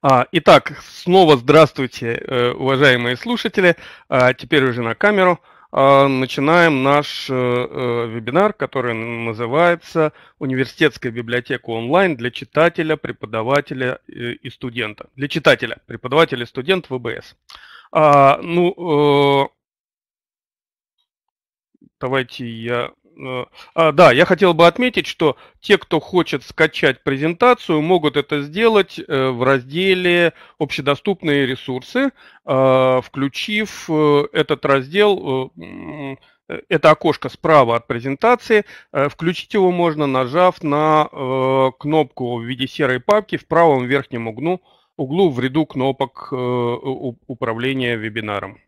А, итак, снова здравствуйте, э, уважаемые слушатели. А, теперь уже на камеру. А, начинаем наш а, вебинар, который называется «Университетская библиотека онлайн для читателя, преподавателя и студента». Для читателя, преподавателя, студент ВБС. А, ну, давайте я Э, а, да, я хотел бы отметить, что те, кто хочет скачать презентацию, могут это сделать э, в разделе «Общедоступные ресурсы», э, включив этот раздел, это окошко справа от презентации. Включить его можно, нажав на кнопку в виде серой папки в правом верхнем углу, углу в ряду кнопок управления вебинаром.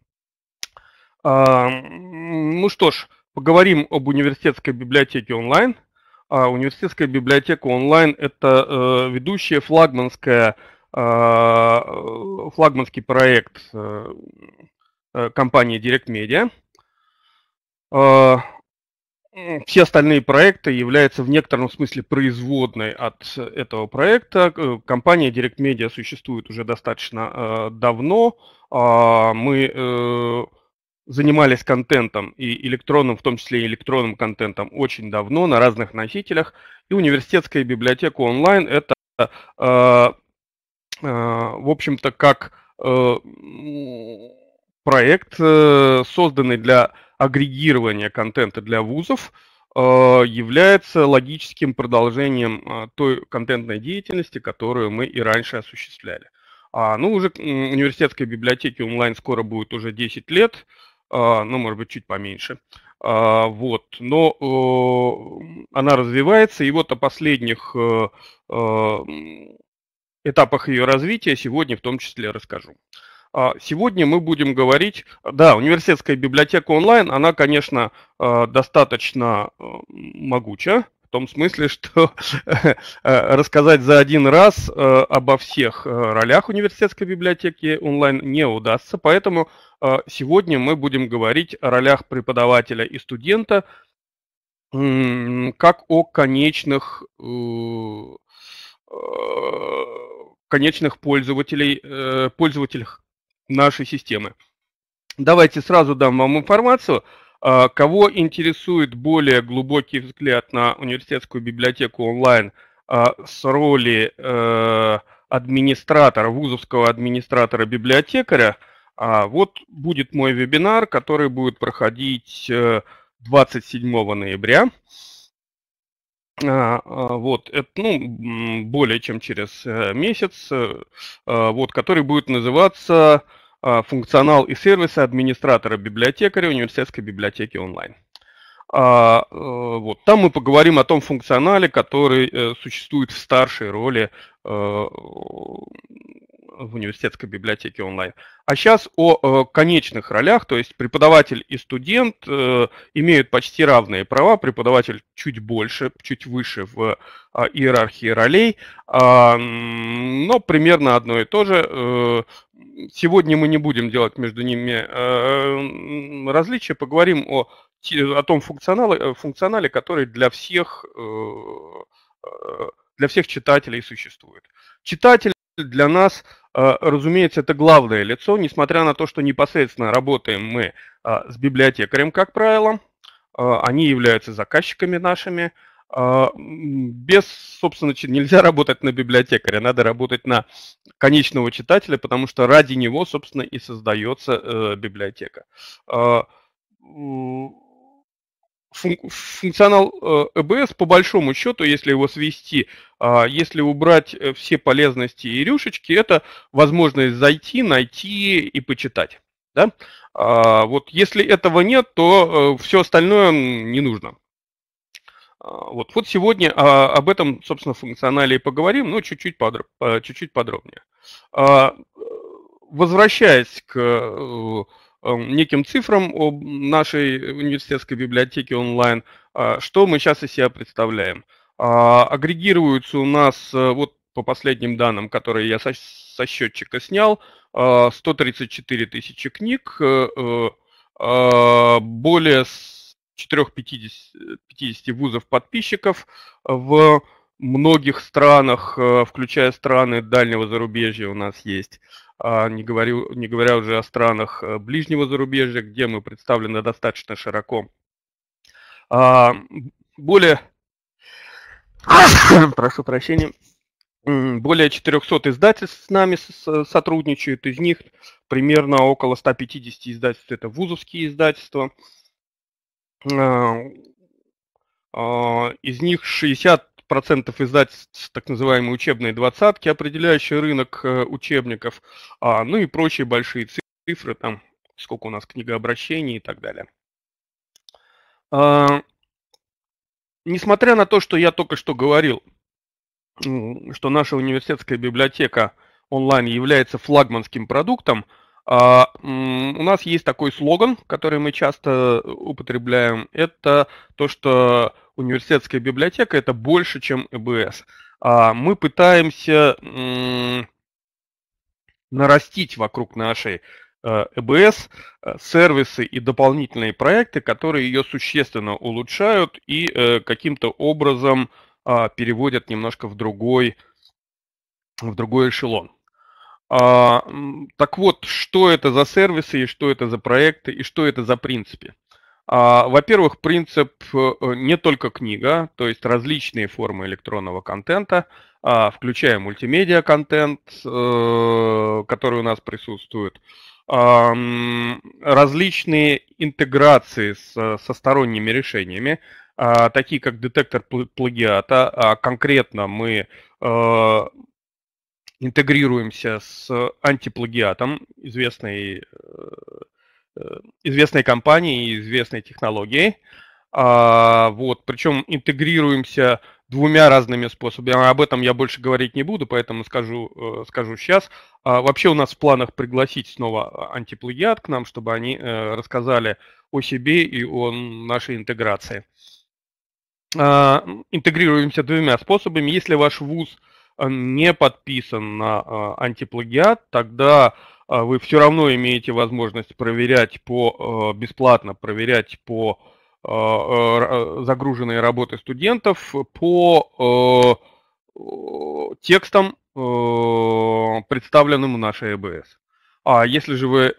А, ну что ж, Поговорим об университетской библиотеке онлайн. А университетская библиотека онлайн – это э, ведущая флагманская, а, флагманский проект э, э, компании Direct Media. А, все остальные проекты являются в некотором смысле производной от этого проекта. Э, компания Direct Media существует уже достаточно давно. А, мы занимались контентом и электронным, в том числе и электронным контентом, очень давно на разных носителях. И университетская библиотека онлайн – это, э, э, в общем-то, как э, проект, созданный для агрегирования контента для вузов, является логическим продолжением той контентной деятельности, которую мы и раньше осуществляли. А, ну, уже университетской библиотеке онлайн скоро будет уже 10 лет. Э, а, ну, может быть, чуть поменьше. А, вот. Но э, она развивается, и вот о последних э, а, этапах ее развития сегодня в том числе расскажу. Сегодня мы будем говорить, да, университетская библиотека онлайн, она, конечно, достаточно э, могуча, в том смысле, что рассказать за один раз обо всех ролях университетской библиотеки онлайн не удастся, поэтому а, сегодня мы будем говорить о ролях преподавателя и студента как о конечных, э, а, конечных пользователей, э, пользователях нашей системы. Давайте сразу дам вам информацию. А, кого интересует более глубокий взгляд на университетскую библиотеку онлайн с роли э, администратора, вузовского администратора-библиотекаря – а вот будет мой вебинар, который будет проходить 27 э, ноября. А, а, вот, это, ну, более чем через э, месяц, э, а, вот, который будет называться «Функционал и сервисы администратора библиотекаря университетской библиотеки онлайн». вот, там мы поговорим о том функционале, который существует в старшей роли в университетской библиотеке онлайн. А сейчас о э, конечных ролях, то есть преподаватель и студент э, имеют почти равные права, преподаватель чуть больше, чуть выше в а, иерархии ролей, а, но примерно одно и то же. Э, сегодня мы не будем делать между ними различия, поговорим о, о том функционале, функционале, который для всех для всех читателей существует. Читатель для нас Э, разумеется, это главное лицо, несмотря на то, что непосредственно работаем мы э, с библиотекарем, как правило, э, они являются заказчиками нашими. Без, собственно, нельзя работать на библиотекаря, надо работать на конечного читателя, потому что ради него, собственно, и создается библиотека функционал э, ЭБС по большому счету, если его свести, а, если убрать э, все полезности и рюшечки, это возможность зайти, найти и почитать. Да? А, вот если этого нет, то э, все остальное не нужно. А, вот, вот сегодня об этом, собственно, функционале и поговорим, но чуть-чуть, подро чуть-чуть подробнее. Возвращаясь к Эм, неким цифрам об нашей университетской библиотеке онлайн, а, что мы сейчас из себя представляем. А, агрегируются у нас, э, вот по последним данным, которые я со, со счетчика снял, 134 а, тысячи книг, э, э, более 450 вузов подписчиков в многих странах, э, включая страны дальнего зарубежья у нас есть, а, не, говорю, не говоря уже о странах э, ближнего зарубежья, где мы представлены достаточно широко. А, более, прошу прощения, более 400 издательств с нами сотрудничают, из них примерно около 150 издательств это вузовские издательства, а, из них 60 процентов издательств так называемые учебные двадцатки, определяющей рынок э, учебников, а, ну и прочие большие цифры, там сколько у нас книгообращений и так далее. А, несмотря на то, что я только что говорил, что наша университетская библиотека онлайн является флагманским продуктом, а, у нас есть такой слоган, который мы часто э, употребляем. Это то, что университетская библиотека, это больше, чем ЭБС. А Мы пытаемся нарастить вокруг нашей э, ЭБС э, сервисы и дополнительные проекты, которые ее существенно улучшают и э, каким-то образом а, переводят немножко в другой, в другой эшелон. А, так вот, что это за сервисы и что это за проекты и что это за принципы? А, во-первых, принцип э, не только книга, то есть различные формы электронного контента, а, включая мультимедиа-контент, э, который у нас присутствует, а, различные интеграции со сторонними решениями, такие как детектор плагиата. Конкретно мы э, интегрируемся с антиплагиатом, известной известной компанией, известной технологией. А, вот, причем интегрируемся двумя разными способами. А об этом я больше говорить не буду, поэтому скажу, э, скажу сейчас. А, вообще у нас в планах пригласить снова антиплагиат к нам, чтобы они э, рассказали о себе и о нашей интеграции. А, интегрируемся двумя способами. Если ваш вуз э, не подписан на э, антиплагиат, тогда а вы все равно имеете возможность проверять по э, бесплатно проверять по э, э, загруженные работы студентов по текстам, представленным в нашей ЭБС. А если же вы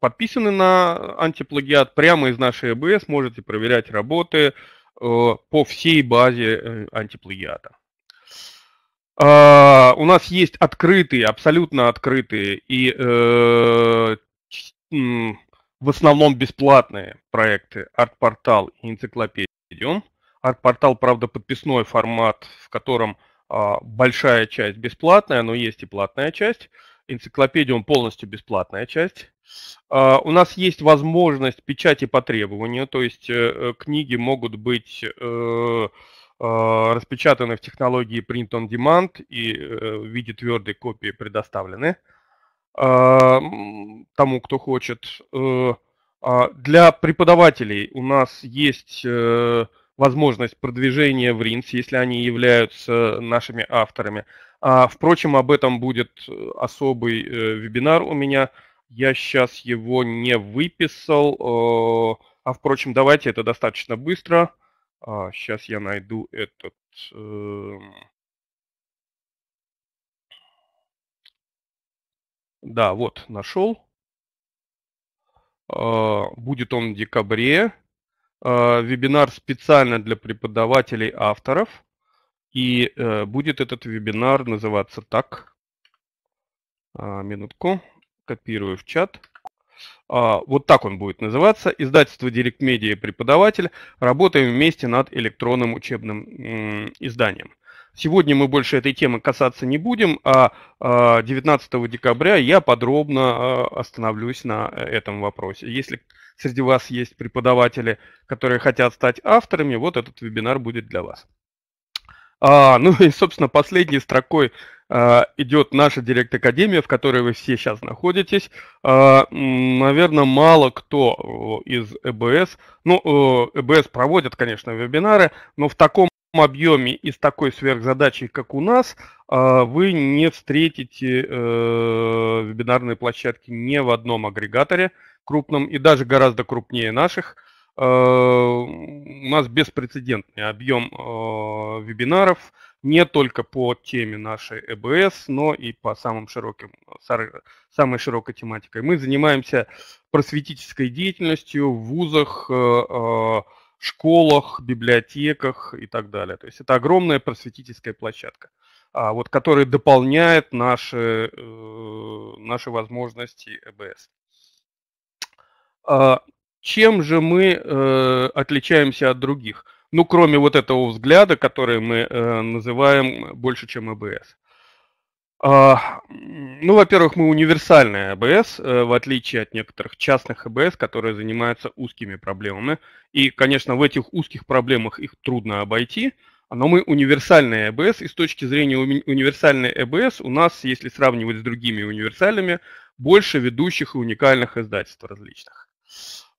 подписаны на антиплагиат, прямо из нашей ЭБС можете проверять работы по всей базе антиплагиата. А, у нас есть открытые, абсолютно открытые и uh, в основном бесплатные проекты «Арт-портал» и «Энциклопедиум». «Арт-портал», правда, подписной формат, в котором uh, большая часть бесплатная, но есть и платная часть. «Энциклопедиум» полностью бесплатная часть. А, у нас есть возможность печати по требованию, то есть э, э, книги могут быть Э, распечатаны в технологии Print on Demand и э, в виде твердой копии предоставлены э, тому, кто хочет. А для преподавателей у нас есть возможность продвижения в РИНС, если они являются нашими авторами. А, впрочем, об этом будет особый вебинар у меня. Я сейчас его не выписал. а, впрочем, давайте это достаточно быстро. А, сейчас я найду этот... Э, да, вот, нашел. Э, а, будет он в декабре. Э, вебинар специально для преподавателей авторов. И э, будет этот вебинар называться так. Э, минутку. Копирую в чат. А, вот так он будет называться. Издательство Директ Медиа преподаватель. Работаем вместе над электронным учебным изданием. Сегодня мы больше этой темы касаться не будем, а 19 а, декабря я подробно а, остановлюсь на э, этом вопросе. Если среди вас есть преподаватели, которые хотят стать авторами, вот этот вебинар будет для вас. А, ну и, собственно, последней строкой а, идет наша Директ-Академия, в которой вы все сейчас находитесь. А, Наверное, мало кто из ЭБС, ну, ЭБС проводят, конечно, вебинары, но в таком объеме и с такой сверхзадачей, как у нас, а, вы не встретите э, вебинарные площадки ни в одном агрегаторе крупном и даже гораздо крупнее наших. У нас беспрецедентный объем вебинаров – не только по теме нашей ЭБС, но и по самым широким, самой широкой тематикой. Мы занимаемся просветительской деятельностью в вузах, э, э, школах, библиотеках и так далее. То есть это огромная просветительская площадка, а, вот, которая дополняет наши, э, наши возможности ЭБС. А, чем же мы отличаемся от других? ну, кроме вот этого взгляда, который мы э, называем больше, чем АБС. А, ну, во-первых, мы универсальная АБС, э, в отличие от некоторых частных АБС, которые занимаются узкими проблемами. И, конечно, в этих узких проблемах их трудно обойти, но мы универсальная АБС, и с точки зрения уни- универсальной АБС у нас, если сравнивать с другими универсальными, больше ведущих и уникальных издательств различных.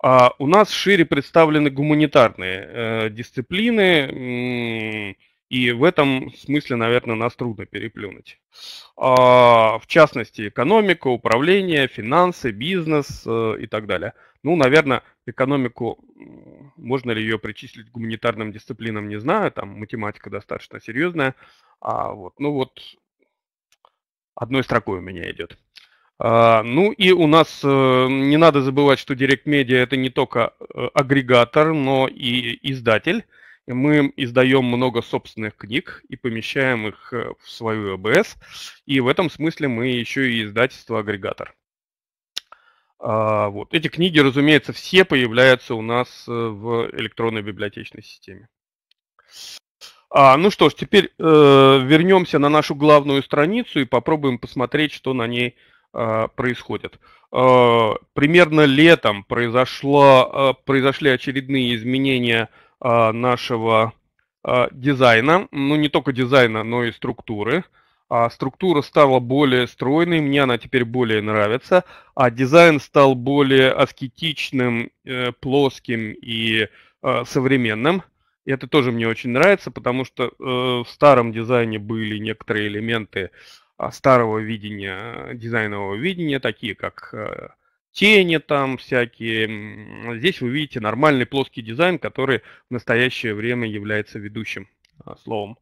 А у нас шире представлены гуманитарные э, дисциплины, и в этом смысле, наверное, нас трудно переплюнуть. А, в частности, экономика, управление, финансы, бизнес э, и так далее. Ну, наверное, экономику, можно ли ее причислить к гуманитарным дисциплинам, не знаю, там математика достаточно серьезная. А вот, ну вот, одной строкой у меня идет. А, ну и у нас э, не надо забывать, что Direct Media это не только э, агрегатор, но и издатель. Мы издаем много собственных книг и помещаем их э, в свою ABS. И в этом смысле мы еще и издательство-агрегатор. А, вот. Эти книги, разумеется, все появляются у нас в электронной библиотечной системе. А, ну что ж, теперь э, вернемся на нашу главную страницу и попробуем посмотреть, что на ней э, а, происходят. А, примерно летом произошло, а, произошли очередные изменения нашего дизайна, ну не только дизайна, но и структуры. Структура стала более стройной, мне она теперь более нравится, а дизайн стал более аскетичным, э, плоским и современным. И это тоже мне очень нравится, потому что э, в старом дизайне были некоторые элементы а, старого видения, дизайнового видения, такие как э, тени там всякие. Здесь вы видите нормальный плоский дизайн, который в настоящее время является ведущим а, словом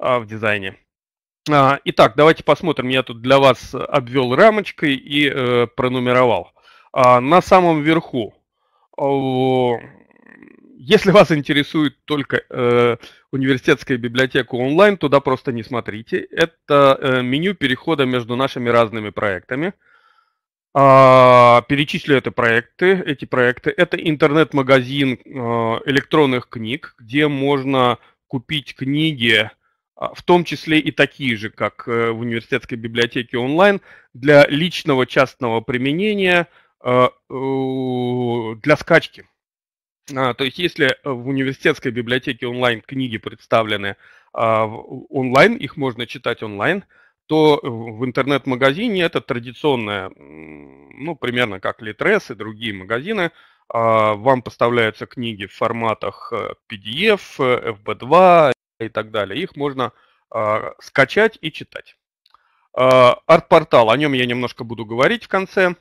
а, в дизайне. Итак, давайте посмотрим. Я тут для вас обвел рамочкой и э, пронумеровал. На самом верху если вас интересует только э, университетская библиотека онлайн, туда просто не смотрите. Это э, меню перехода между нашими разными проектами. А, перечислю это проекты, эти проекты. Это интернет-магазин э, электронных книг, где можно купить книги, а, в том числе и такие же, как э, в университетской библиотеке онлайн, для личного частного применения, э, для скачки. А, то есть если э, в университетской библиотеке онлайн книги представлены а, онлайн, их можно читать онлайн, то э, в интернет-магазине это традиционное, ну, примерно как Литрес и другие магазины, а, вам поставляются книги в форматах PDF, э, FB2 и так далее. Их можно скачать и читать. Арт-портал, о нем я немножко буду говорить в конце.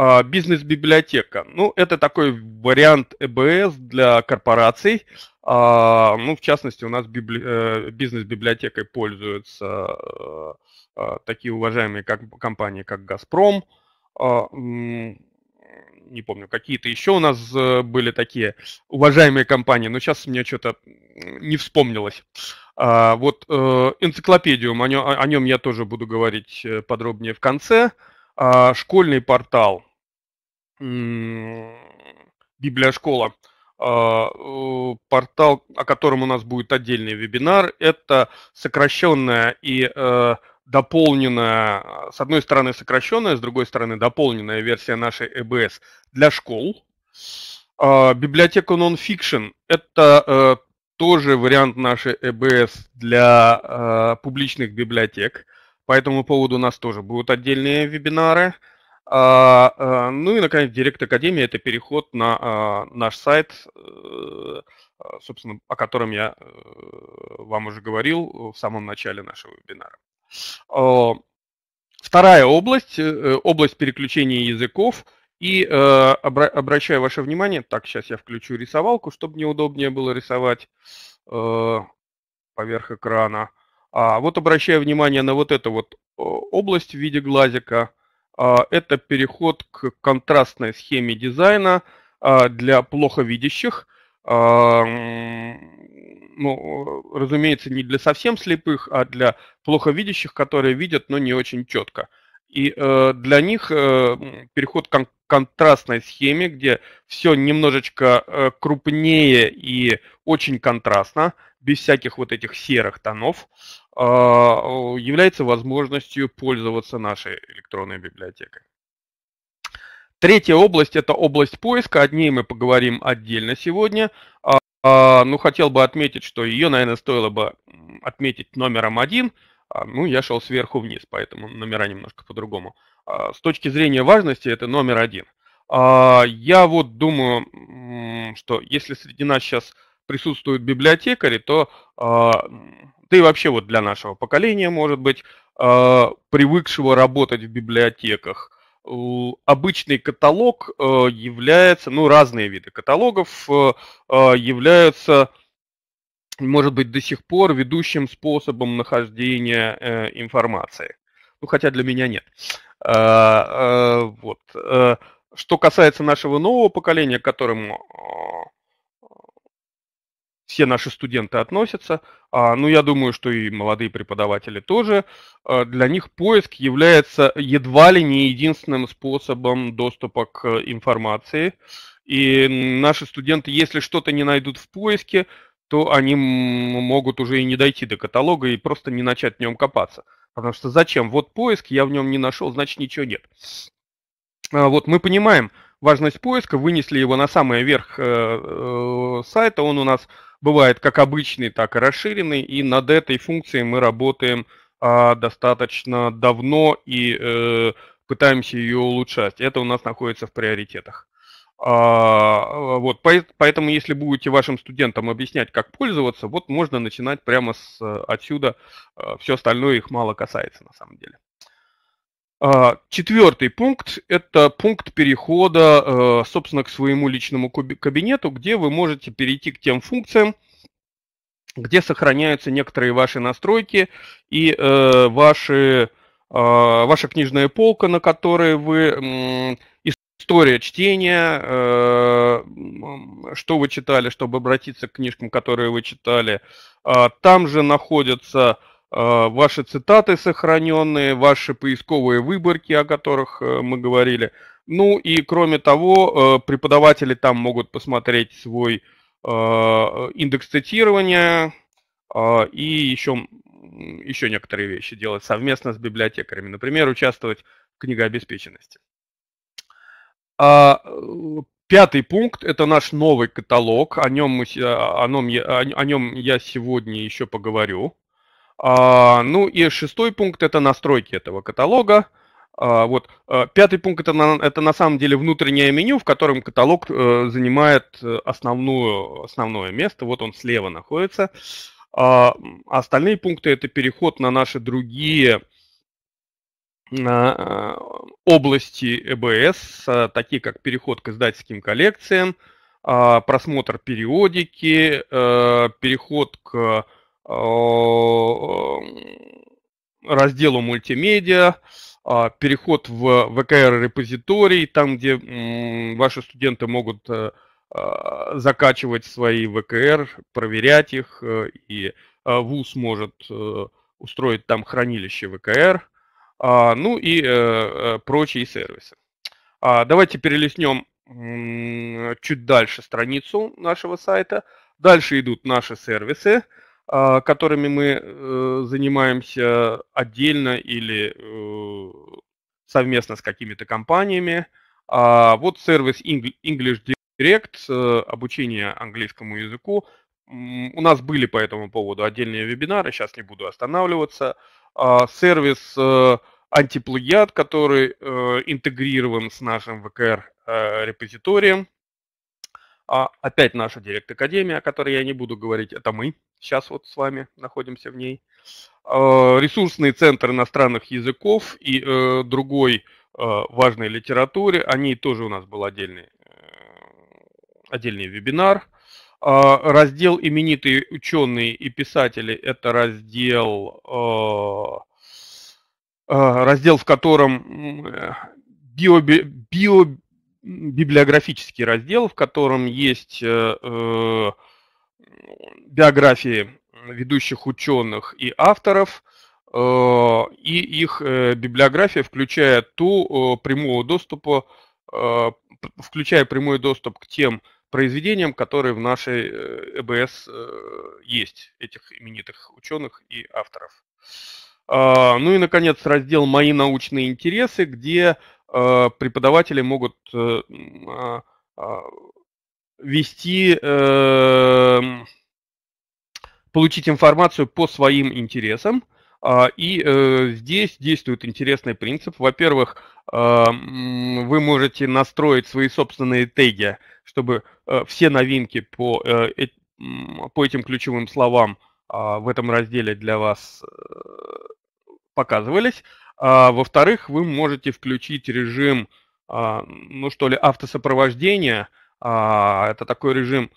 А, бизнес-библиотека. Ну, это такой вариант ЭБС для корпораций. А, ну, в частности, у нас библи... Э, бизнес-библиотекой пользуются э, э, такие уважаемые как... компании, как «Газпром», а, не помню, какие-то еще у нас были такие уважаемые компании, но сейчас мне что-то не вспомнилось. вот э, энциклопедиум, о нем, я тоже буду говорить подробнее в конце. школьный портал, Библия школа а, э, портал, о котором у нас будет отдельный вебинар, это сокращенная и э, дополненная, а, с одной стороны сокращенная, с другой стороны дополненная версия нашей ЭБС для школ. А, библиотека Nonfiction – это э, тоже вариант нашей ЭБС для публичных библиотек. По этому поводу у нас тоже будут отдельные вебинары – а, а, ну и, наконец, Директ Академия – это переход на а, наш сайт, э, собственно, о котором я э, вам уже говорил в самом начале нашего вебинара. Вторая область э, – область переключения языков. И обращаю ваше внимание, так, сейчас я включу рисовалку, чтобы неудобнее было рисовать поверх экрана. А вот обращаю внимание на вот эту вот область в виде глазика – а, это переход к контрастной схеме дизайна а, для плохо видящих. А, ну, разумеется, не для совсем слепых, а для плохо видящих, которые видят, но не очень четко. И э, для них э, переход к контрастной схеме, где все немножечко э, крупнее и очень контрастно, без всяких вот этих серых тонов, а, является возможностью пользоваться нашей электронной библиотекой. Третья область – это область поиска. О ней мы поговорим отдельно сегодня. А, а, ну, хотел бы отметить, что ее, наверное, стоило бы отметить номером один. Ну, я шел сверху вниз, поэтому номера немножко по-другому. С точки зрения важности, это номер один. Я вот думаю, что если среди нас сейчас присутствуют библиотекари, то а, да и вообще вот для нашего поколения, может быть, а, привыкшего работать в библиотеках, обычный каталог э, является, ну, разные виды каталогов э, э, являются, может быть, до сих пор ведущим способом нахождения информации. Ну, хотя для меня нет. А, вот. Что касается нашего нового поколения, которому все наши студенты относятся. А, ну, я думаю, что и молодые преподаватели тоже. А, для них поиск является едва ли не единственным способом доступа к информации. И наши студенты, если что-то не найдут в поиске, то они могут уже и не дойти до каталога и просто не начать в нем копаться. Потому что зачем? Вот поиск, я в нем не нашел, значит ничего нет. А, вот мы понимаем важность поиска, вынесли его на самый верх э, э, сайта, он у нас бывает как обычный, так и расширенный, и над этой функцией мы работаем а, достаточно давно и э, пытаемся ее улучшать. Это у нас находится в приоритетах. А, вот, поэтому, если будете вашим студентам объяснять, как пользоваться, вот можно начинать прямо с э, отсюда. Э, Все остальное их мало касается на самом деле. А, Четвертый пункт – это пункт перехода, э, собственно, к своему личному кабинету, где вы можете перейти к тем функциям, где сохраняются некоторые ваши настройки и э, ваши, а, ваша книжная полка, на которой вы история чтения, э, что вы читали, чтобы обратиться к книжкам, которые вы читали. А, там же находятся Э, ваши цитаты сохраненные, ваши поисковые выборки, о которых э, мы говорили. Ну и кроме того, э, преподаватели там могут посмотреть свой индекс цитирования и еще, еще некоторые вещи делать совместно с библиотекарями. Например, участвовать в книгообеспеченности. А, пятый пункт – это наш новый каталог. О нем, мы, о, нем, о нем я сегодня еще поговорю. А, ну и шестой пункт – это настройки этого каталога. А, вот. Э, пятый пункт это на, это на самом деле внутреннее меню, в котором каталог э, занимает э, основную, основное место. Вот он слева находится. А, остальные пункты это переход на наши другие на, области ЭБС, такие как переход к издательским коллекциям, просмотр периодики, переход к Э, э, разделу мультимедиа, а, переход в ВКР-репозиторий, там, где ваши студенты могут э, закачивать свои ВКР, проверять их, и ВУЗ может устроить там хранилище ВКР, а, ну и прочие сервисы. А, давайте перелистнем чуть дальше страницу нашего сайта. Дальше идут наши сервисы. А, которыми мы э, занимаемся отдельно или э, совместно с какими-то компаниями. А, вот сервис English Direct, э, обучение английскому языку. У нас были по этому поводу отдельные вебинары, сейчас не буду останавливаться. А, сервис антиплагиат, который интегрирован с нашим ВКР-репозиторием. А опять наша Директ-Академия, о которой я не буду говорить, это мы сейчас вот с вами находимся в ней. А, Ресурсный центр иностранных языков и э, другой а, важной литературы, они тоже у нас был отдельный, э, отдельный вебинар. А, раздел «Именитые ученые и писатели» – это раздел, раздел, в котором э, био, био, библиографический раздел, в котором есть э, э, биографии ведущих ученых и авторов, э, и их э, библиография, включая ту э, прямого доступа, э, включая прямой доступ к тем произведениям, которые в нашей э, ЭБС э, есть, этих именитых ученых и авторов. Э, а, ну и, наконец, раздел «Мои научные интересы», где а, преподаватели могут э, а, вести, э, получить информацию по своим интересам. И э, здесь действует интересный принцип. Во-первых, вы можете настроить свои собственные теги, чтобы все новинки по, по этим ключевым словам в этом разделе для вас показывались. А, во-вторых, вы можете включить режим, а, ну что ли, автосопровождения. А, это такой режим,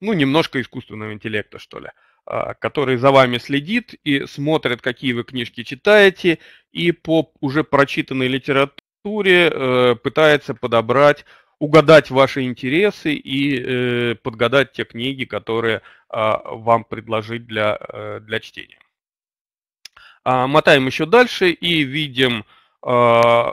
ну, немножко искусственного интеллекта, что ли, а, который за вами следит и смотрит, какие вы книжки читаете, и по уже прочитанной литературе э, пытается подобрать угадать ваши интересы и э, подгадать те книги, которые э, вам предложить для, э, для чтения. А, мотаем еще дальше и видим а,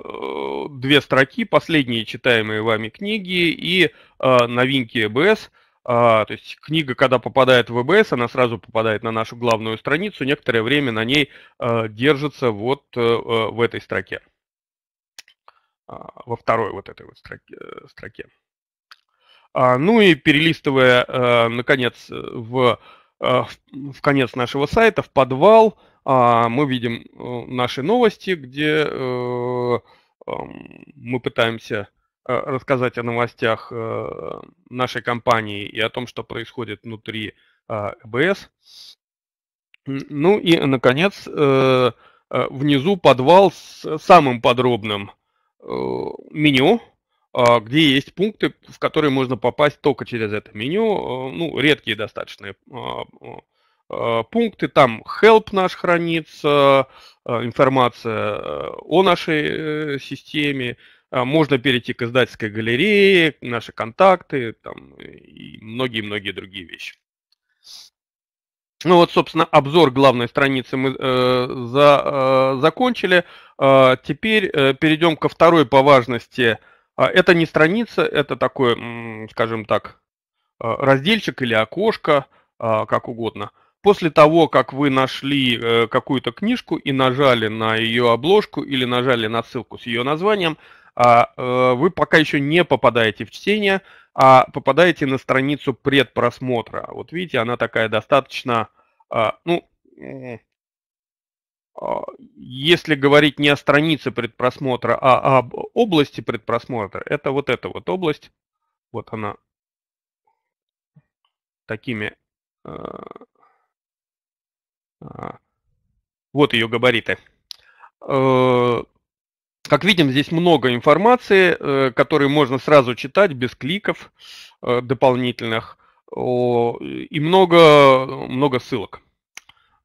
две строки, последние читаемые вами книги и а, новинки ЭБС. То есть книга, когда попадает в ЭБС, она сразу попадает на нашу главную страницу, некоторое время на ней держится вот э, э, в этой строке, во второй вот этой вот строке. Э, ну и перелистывая, наконец, в, в конец нашего сайта, в подвал – а мы видим э, наши новости, где э, мы пытаемся э, рассказать о новостях нашей компании и о том, что происходит внутри а, ЭБС. Ну и, наконец, внизу подвал с самым подробным меню, а, где есть пункты, в которые можно попасть только через это меню. Ну, редкие достаточно а, Э, пункты, там help наш хранится, э, информация э, о нашей системе, можно перейти к издательской галерее, наши контакты там, и многие-многие другие вещи. Ну вот, собственно, обзор главной страницы мы э, за, э, закончили. Э, теперь э, перейдем ко второй по важности. Э, это не страница, это такой, скажем так, разделчик или окошко, э, как угодно. Э, После того, как вы нашли э, какую-то книжку и нажали на ее обложку или нажали на ссылку с ее названием, а, э, вы пока еще не попадаете в чтение, а попадаете на страницу предпросмотра. Вот видите, она такая достаточно, а, ну, а, если говорить не о странице предпросмотра, а об области предпросмотра, это вот эта вот область, вот она такими э, а, вот ее габариты. Э, как видим, здесь много информации, э, которую можно сразу читать без кликов э, дополнительных и много, много ссылок.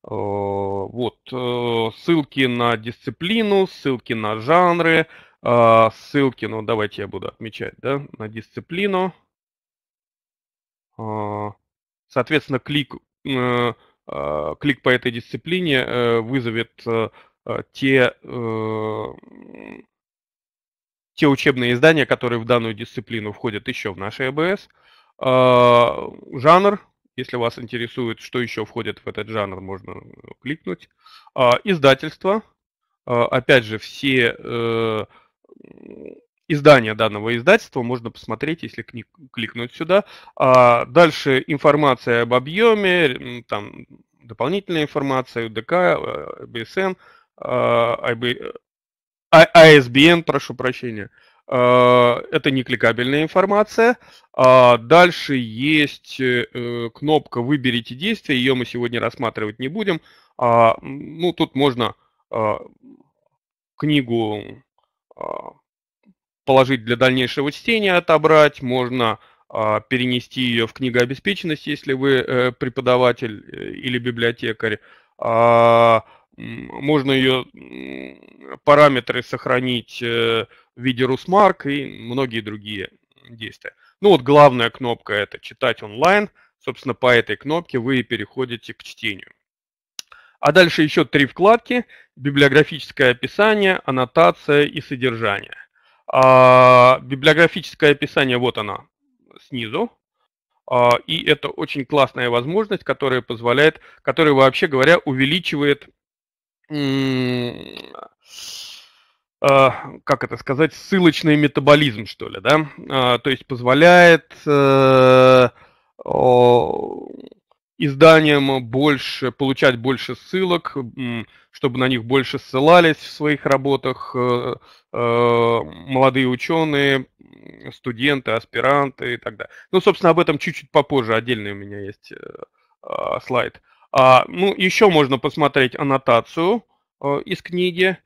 Вот, ссылки на дисциплину, ссылки на жанры, а, ссылки, ну давайте я буду отмечать, да, на дисциплину. А, соответственно, клик, а, клик по этой дисциплине э, вызовет э, а, те, э, те учебные издания, которые в данную дисциплину входят еще в наши АБС. Жанр, если вас интересует, что еще входит в этот жанр, можно кликнуть. А, издательство. Опять же, все издания данного издательства можно посмотреть, если книг, кликнуть сюда. А дальше информация об объеме, там дополнительная информация, УДК, БСН, ISBN, прошу прощения. А, это не кликабельная информация. А, дальше есть э, кнопка «Выберите действие». Ее мы сегодня рассматривать не будем. А, ну, тут можно книгу положить для дальнейшего чтения, отобрать, можно а, перенести ее в книгообеспеченность, если вы э, преподаватель э, или библиотекарь. А, можно ее параметры сохранить э, в виде русмарк и многие другие действия. Ну вот главная кнопка это читать онлайн. Собственно, по этой кнопке вы переходите к чтению. А дальше еще три вкладки. Библиографическое описание, аннотация и содержание. А, библиографическое описание, вот она, снизу. А, и это очень классная возможность, которая позволяет, которая вообще говоря увеличивает, а, как это сказать, ссылочный метаболизм, что ли, да? А, то есть позволяет... А, изданиям больше, получать больше ссылок, чтобы на них больше ссылались в своих работах э, э, молодые ученые, студенты, аспиранты и так далее. Ну, собственно, об этом чуть-чуть попозже, отдельный у меня есть э, а, слайд. А, ну, еще можно посмотреть аннотацию из книги,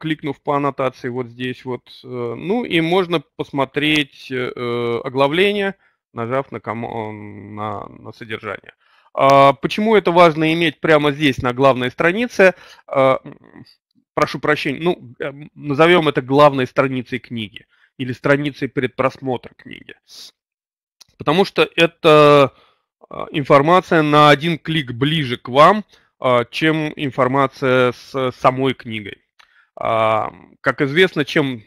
кликнув по аннотации вот здесь вот. Ну, и можно посмотреть оглавление, нажав на, ком на, на содержание. А, почему это важно иметь прямо здесь, на главной странице? А, прошу прощения, ну, э, назовем это главной страницей книги или страницей предпросмотра книги. Потому что это а, информация на один клик ближе к вам, чем информация с самой книгой. Как известно, чем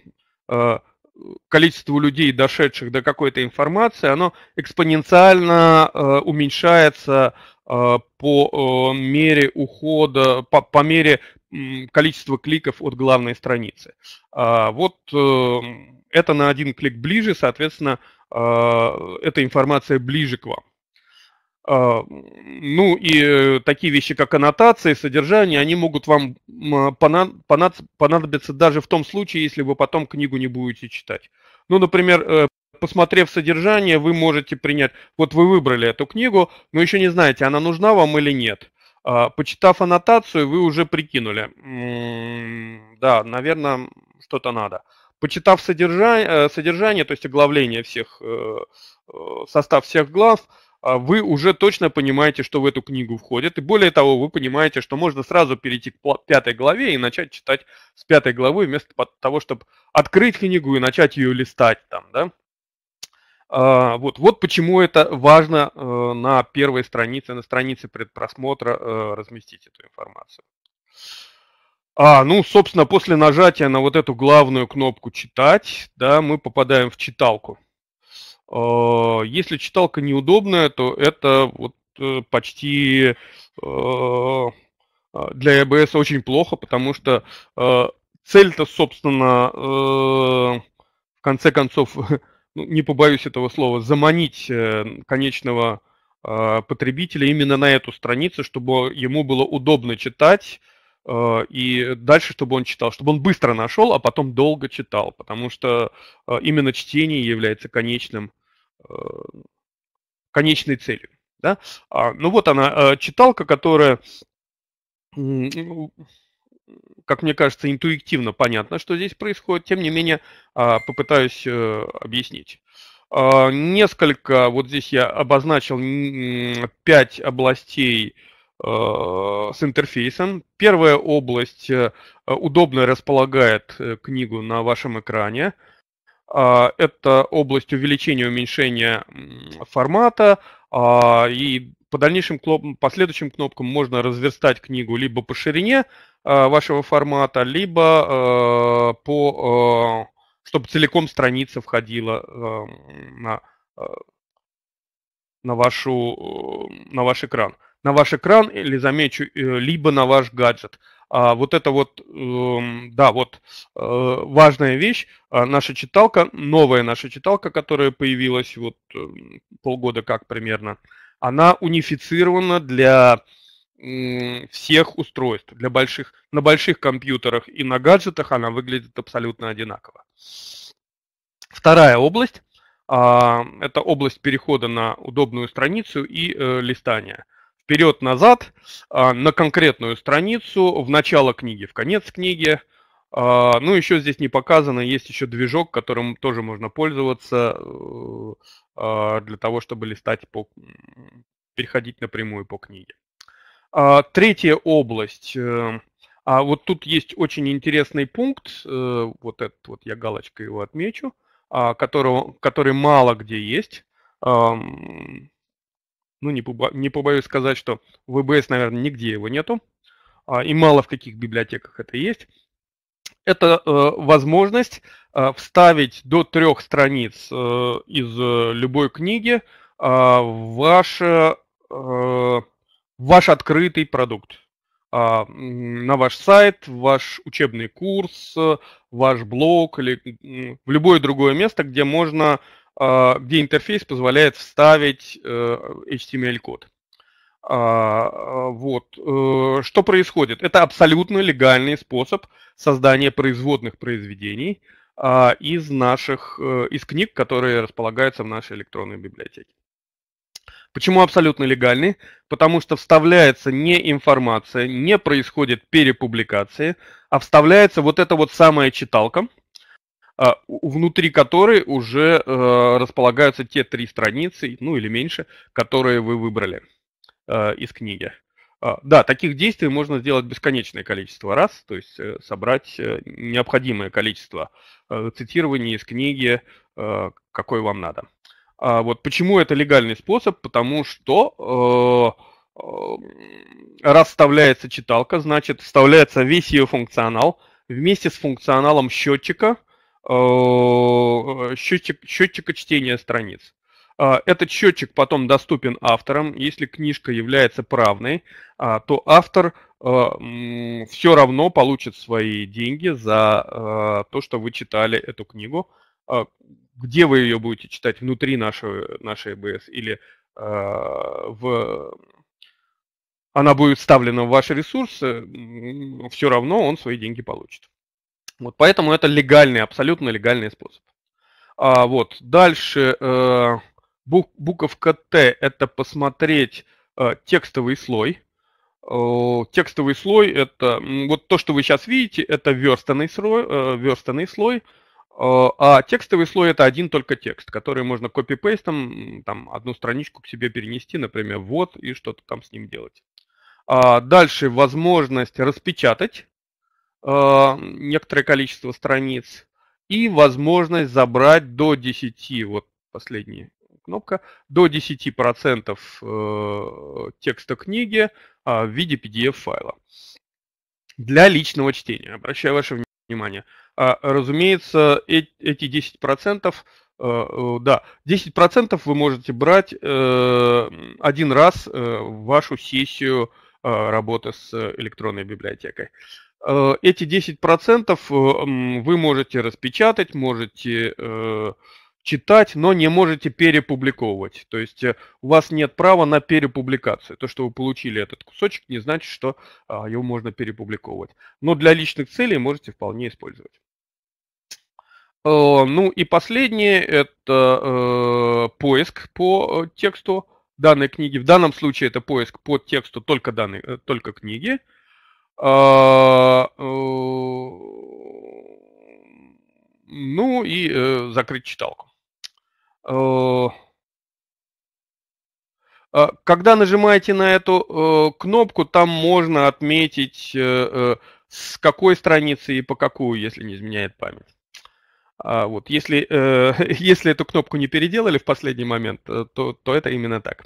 количество людей, дошедших до какой-то информации, оно экспоненциально э, уменьшается э, по э, мере ухода, по, по мере э, количества кликов от главной страницы. А, вот э, это на один клик ближе, соответственно, э, эта информация ближе к вам. А, ну и такие вещи, как аннотации, содержание, они могут вам понадобиться даже в том случае, если вы потом книгу не будете читать. Ну, например, э, посмотрев содержание, вы можете принять, вот вы выбрали эту книгу, но еще не знаете, она нужна вам или нет. А, почитав аннотацию, вы уже прикинули, да, наверное, что-то надо. Почитав содержание, э, содержание, то есть оглавление всех, э, состав всех глав, а вы уже точно понимаете, что в эту книгу входит. И более того, вы понимаете, что можно сразу перейти к пятой главе и начать читать с пятой главы, вместо того, чтобы открыть книгу и начать ее листать там, да. А, вот, вот почему это важно э, на первой странице, на странице предпросмотра э, разместить эту информацию. А, ну, собственно, после нажатия на вот эту главную кнопку «Читать», да, мы попадаем в читалку. А, если читалка неудобная, то это вот э, почти а, а, для ЭБС очень плохо, потому что цель-то, собственно, э, в конце концов, ну, не побоюсь этого слова, заманить э, конечного потребителя именно на эту страницу, чтобы ему было удобно читать, Э, и дальше, чтобы он читал, чтобы он быстро нашел, а потом долго читал, потому что э, именно чтение является конечным, э, конечной целью. Да? А, ну вот она, читалка, которая, ну, как мне кажется, интуитивно понятно, что здесь происходит, тем не менее а, попытаюсь объяснить. А, несколько, вот здесь я обозначил пять областей, Э, с интерфейсом. Первая область э, удобно располагает э, книгу на вашем экране. А, это область увеличения и уменьшения формата. А, и по дальнейшим последующим кнопкам можно разверстать книгу либо по ширине вашего формата, либо по чтобы целиком страница входила на, на, вашу, на ваш экран на ваш экран или, замечу, э, либо на ваш гаджет. А вот это вот, эм, да, вот э, важная вещь, а наша читалка, новая наша читалка, которая появилась вот э, полгода как примерно, она унифицирована для всех устройств, для больших, на больших компьютерах и на гаджетах она выглядит абсолютно одинаково. Вторая область, а, это область перехода на удобную страницу и листания – вперед-назад а, на конкретную страницу, в начало книги, в конец книги. А, ну, еще здесь не показано, есть еще движок, которым тоже можно пользоваться э, а, для того, чтобы листать по, переходить напрямую по книге. Третья область. Э, а вот тут есть очень интересный пункт, э, вот этот вот я галочкой его отмечу, которого, который мало где есть ну, не, побо... не побоюсь сказать, что в VBS, наверное, нигде его нету, а, и мало в каких библиотеках это есть. Это э, возможность э, вставить до трех страниц э, из любой книги ваше, ваш открытый продукт а, на ваш сайт, ваш учебный курс, ваш блог или в любое другое место, где можно а, где интерфейс позволяет вставить HTML-код. Э, эм а, а, вот. Э, что происходит? Это абсолютно легальный способ создания производных произведений из наших, э, из книг, которые располагаются в нашей электронной библиотеке. Почему абсолютно легальный? Потому что вставляется не информация, не происходит перепубликации, а вставляется вот эта вот самая читалка – а, внутри которой уже э, располагаются те три страницы, ну или меньше, которые вы выбрали э, из книги. А, да, таких действий можно сделать бесконечное количество раз, то есть э, собрать необходимое количество цитирований из книги, какой вам надо. А вот почему это легальный способ? Потому что раз вставляется читалка, значит вставляется весь ее функционал вместе с функционалом счетчика, Э, счетчик, счетчика чтения страниц. Э, этот счетчик потом доступен авторам. Если книжка является правной, э, то автор все равно получит свои деньги за то, что вы читали эту книгу. Где вы ее будете читать, внутри нашего, нашей ЭБС или в... она будет вставлена в ваши ресурсы, все равно он свои деньги получит. Вот поэтому это легальный, абсолютно легальный способ. А, вот. Дальше э, бук, буковка Т – это посмотреть э, текстовый слой. Э, текстовый слой – это вот то, что вы сейчас видите, это верстанный слой. Э, верстанный слой. Э, а текстовый слой – это один только текст, который можно копипейстом, там, одну страничку к себе перенести, например, вот, и что-то там с ним делать. А, дальше возможность распечатать а, некоторое количество страниц и возможность забрать до 10, вот последняя кнопка, до 10% э, текста книги а, в виде PDF-файла для личного чтения. Обращаю ваше внимание. А, разумеется, эти 10% да, 10% вы можете брать э, один раз э, в вашу сессию работы с электронной библиотекой. Э, эти 10% э, вы можете распечатать, можете э, читать, но не можете перепубликовывать. То есть у вас нет права на перепубликацию. То, что вы получили этот кусочек, не значит, что а, его можно перепубликовывать. Но для личных целей можете вполне использовать. Ну и последнее – это поиск по тексту данной книги. В данном случае это поиск по тексту только, данной, только книги – а, э, ну и э, закрыть читалку. Э, а, когда нажимаете на эту кнопку, там можно отметить, с какой страницы и по какую, если не изменяет память. А вот, если, если эту кнопку не переделали в последний момент, то, то это именно так.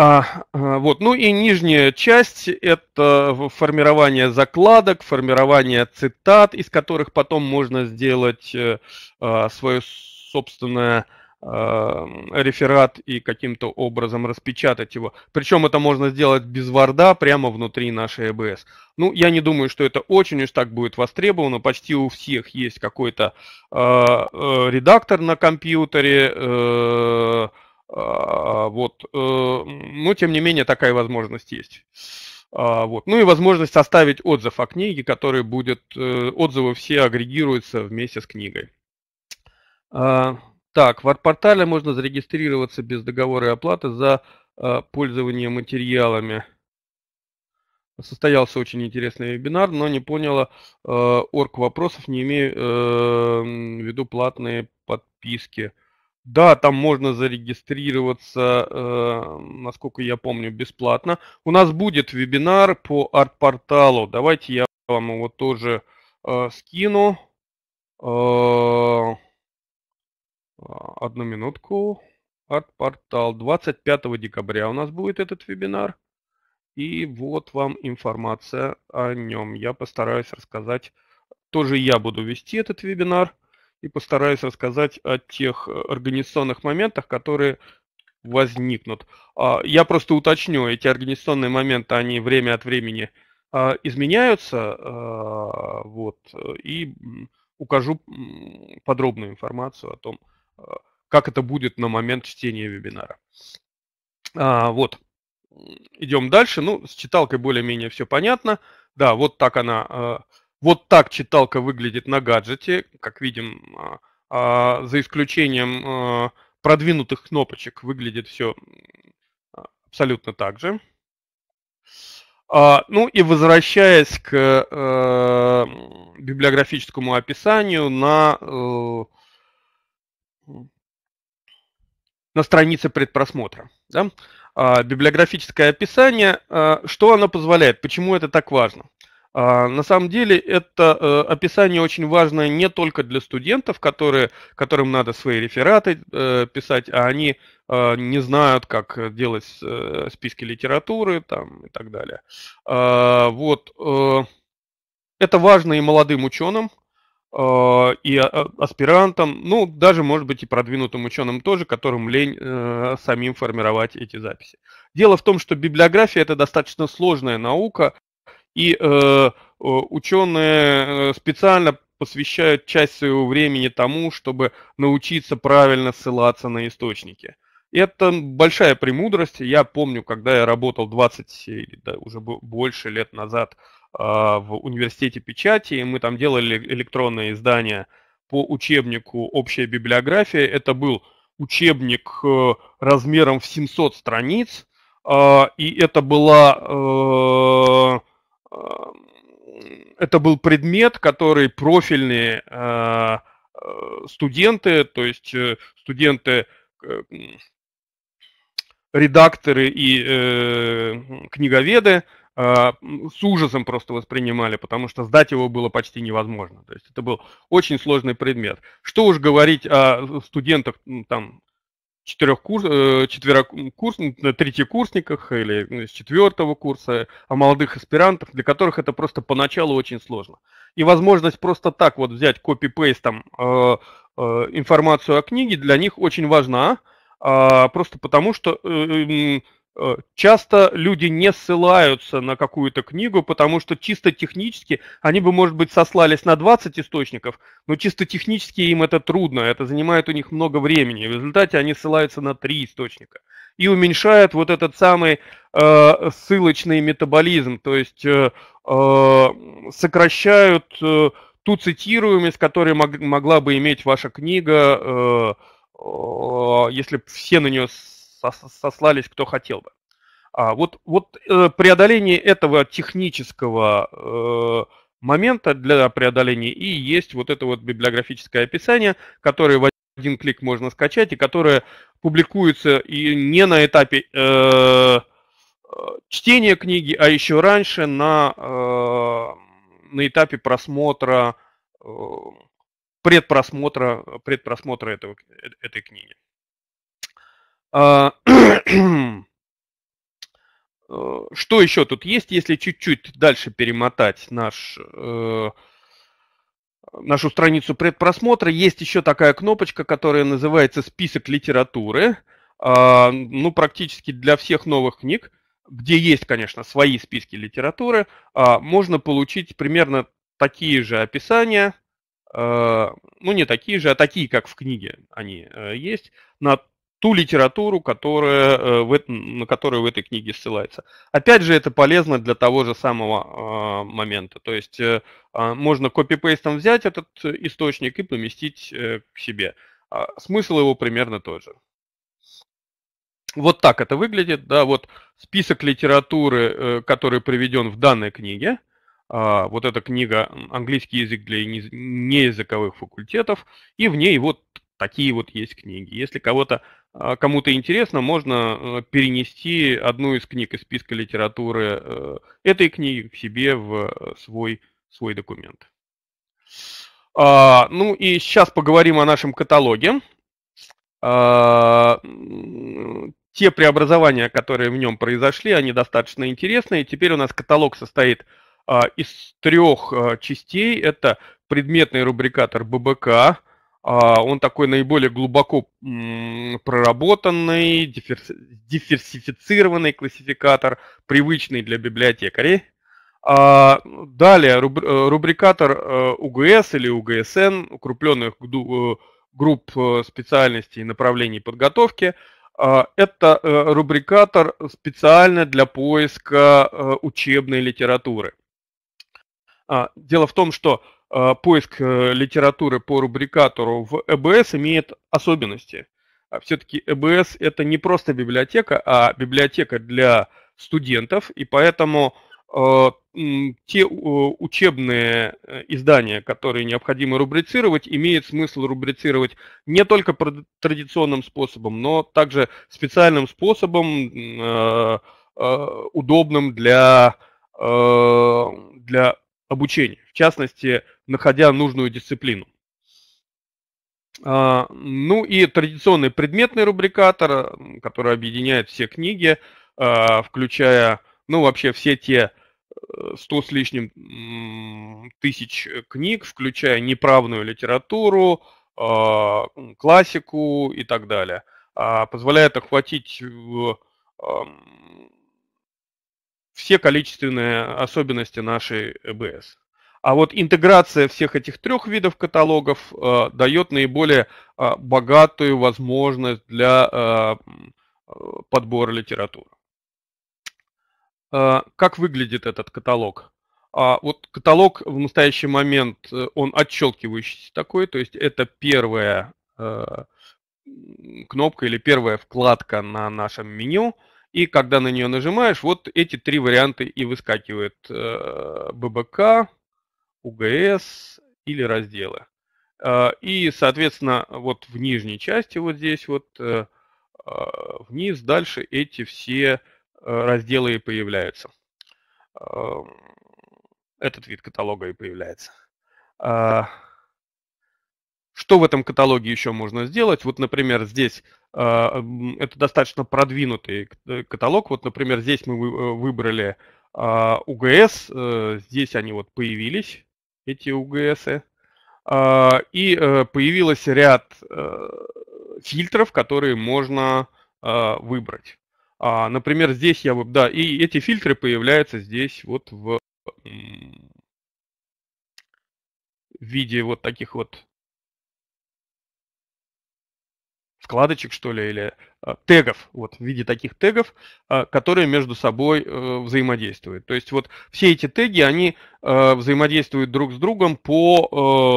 А, а, вот. Ну и нижняя часть – это формирование закладок, формирование цитат, из которых потом можно сделать э, а, свое собственное а, реферат и каким-то образом распечатать его. Причем это можно сделать без варда прямо внутри нашей ЭБС. Ну, я не думаю, что это очень уж так будет востребовано. Почти у всех есть какой-то а, э, редактор на компьютере, э, а, вот. Э, но, тем не менее, такая возможность есть. А, вот. Ну и возможность составить отзыв о книге, который будет... Э, отзывы все агрегируются вместе с книгой. А, так, в портале можно зарегистрироваться без договора и оплаты за пользование материалами. Состоялся очень интересный вебинар, но не поняла э, орг вопросов, не имею в виду платные подписки. Да, там можно зарегистрироваться, э, насколько я помню, бесплатно. У нас будет вебинар по арт-порталу. Давайте я вам его тоже э, скину. Э, а, одну минутку. Арт-портал. 25 декабря у нас будет этот вебинар. И вот вам информация о нем. Я постараюсь рассказать. Тоже я буду вести этот вебинар. Э, и постараюсь рассказать о тех э, организационных моментах, которые возникнут. А, я просто уточню, эти организационные моменты, они время от времени а, изменяются, а, вот, и укажу подробную информацию о том, как это будет на момент чтения вебинара. Вот, идем дальше. Ну, с читалкой более-менее все понятно. Да, вот так она вот так читалка выглядит на гаджете, как видим, а, а, за исключением а, продвинутых кнопочек выглядит все абсолютно так же. Ну и возвращаясь к э, библиографическому описанию на, э, на странице предпросмотра. Да? Библиографическое описание, что оно позволяет, почему это так важно? А, на самом деле это э, описание очень важное не только для студентов, которые, которым надо свои рефераты э, писать, а они э, не знают, как делать списки литературы там, и так далее. А, вот. Это важно и молодым ученым, и а, аспирантам, ну, даже, может быть, и продвинутым ученым тоже, которым лень самим формировать эти записи. Дело в том, что библиография – это достаточно сложная наука, и э, э ученые э, специально посвящают часть своего времени тому, чтобы научиться правильно ссылаться на источники. Это большая премудрость. Я помню, когда я работал 20 да, уже больше лет назад э, в университете печати, и мы там делали электронные издания по учебнику «Общая библиография». Это был учебник э, размером в 700 страниц, э, и это была э, Эм, это был предмет, который профильные э, э, студенты, то есть э, студенты редакторы и книговеды с ужасом просто воспринимали, потому что сдать его было почти невозможно. То есть это был очень сложный предмет. Что уж говорить о студентах там Э, курс четверокурс, на третьекурсниках или с ну, четвертого курса, о а молодых аспирантах, для которых это просто поначалу очень сложно. И возможность просто так вот взять копипейстом э, э, информацию о книге для них очень важна, э, просто потому что э, э, Э, часто люди не ссылаются на какую-то книгу, потому что чисто технически они бы, может быть, сослались на 20 источников, но чисто технически им это трудно, это занимает у них много времени. В результате они ссылаются на три источника и уменьшают вот этот самый э, ссылочный метаболизм, то есть э, э, сокращают э, ту цитируемость, которую мог, могла бы иметь ваша книга, э, э, если бы все на нее сослались, кто хотел бы. А вот, вот э, преодоление этого технического э, момента для преодоления и есть вот это вот библиографическое описание, которое в один клик можно скачать и которое публикуется и не на этапе э, э чтения книги, а еще раньше на, э, на этапе просмотра, э, предпросмотра, предпросмотра этого, этой книги. А, э, что еще тут есть, если чуть-чуть дальше перемотать наш, э, нашу страницу предпросмотра? Есть еще такая кнопочка, которая называется «Список литературы». Э, ну, практически для всех новых книг, где есть, конечно, свои списки литературы, э, можно получить примерно такие же описания, э, ну не такие же, а такие, как в книге они э, есть, на ту литературу, которая э, в этом, на которую в этой книге ссылается. Опять же, это полезно для того же самого э, момента. То есть э, а, можно копипейстом взять этот источник и поместить э, к себе. А, смысл его примерно тот же. Вот так это выглядит. Да, вот список литературы, э, который приведен в данной книге. Э, вот эта книга «Английский язык для неязыковых факультетов». И в ней вот Такие вот есть книги. Если кого-то, а, кому-то интересно, можно э, перенести одну из книг из списка литературы э, этой книги к себе в э, свой, свой документ. А, ну и сейчас поговорим о нашем каталоге. А, те преобразования, которые в нем произошли, они достаточно интересные. Теперь у нас каталог состоит из трех частей. Это предметный рубрикатор ББК, а, он такой наиболее глубоко проработанный, диверсифицированный классификатор, привычный для библиотекарей. А, ну, далее э, рубрикатор э, УГС или УГСН, укрупленных э, групп специальностей и направлений подготовки. А, это рубрикатор специально для поиска учебной литературы. Дело в том, что а, поиск э, литературы по рубрикатору в ЭБС имеет особенности. А, Все-таки ЭБС это не просто библиотека, а библиотека для студентов, и поэтому э, те э, учебные издания, которые необходимо рубрицировать, имеет смысл рубрицировать не только традиционным способом, но также специальным способом, удобным для, для обучения, в частности, находя нужную дисциплину. А, ну и традиционный предметный рубрикатор, который объединяет все книги, а, включая, ну вообще все те 100 э, с лишним тысяч книг, включая неправную литературу, а, классику и так далее. Позволяет охватить все количественные особенности нашей ЭБС. А вот интеграция всех этих трех видов каталогов э, дает наиболее э, богатую возможность для э, подбора литературы. Э, как выглядит этот каталог? А вот каталог в настоящий момент, э, он отщелкивающийся такой, то есть это первая э, кнопка или первая вкладка на нашем меню – и когда на нее нажимаешь, вот эти три варианта и выскакивают. Э, ББК, УГС или разделы. Э, и, соответственно, вот в нижней части вот здесь вот э, вниз дальше эти все разделы и появляются. Этот вид каталога и появляется. Что в этом каталоге еще можно сделать? Вот, например, здесь а, это достаточно продвинутый э, каталог. Вот, например, здесь мы э, выбрали а, УГС, э, здесь они вот появились, эти УГСы. А, и появилось ряд фильтров, которые можно выбрать. Например, здесь я бы... Да, и эти фильтры появляются здесь вот в в виде вот таких вот вкладочек, что ли, или а, тегов, вот в виде таких тегов, а, которые между собой э, взаимодействуют. То есть вот все эти теги, они э, взаимодействуют друг с другом по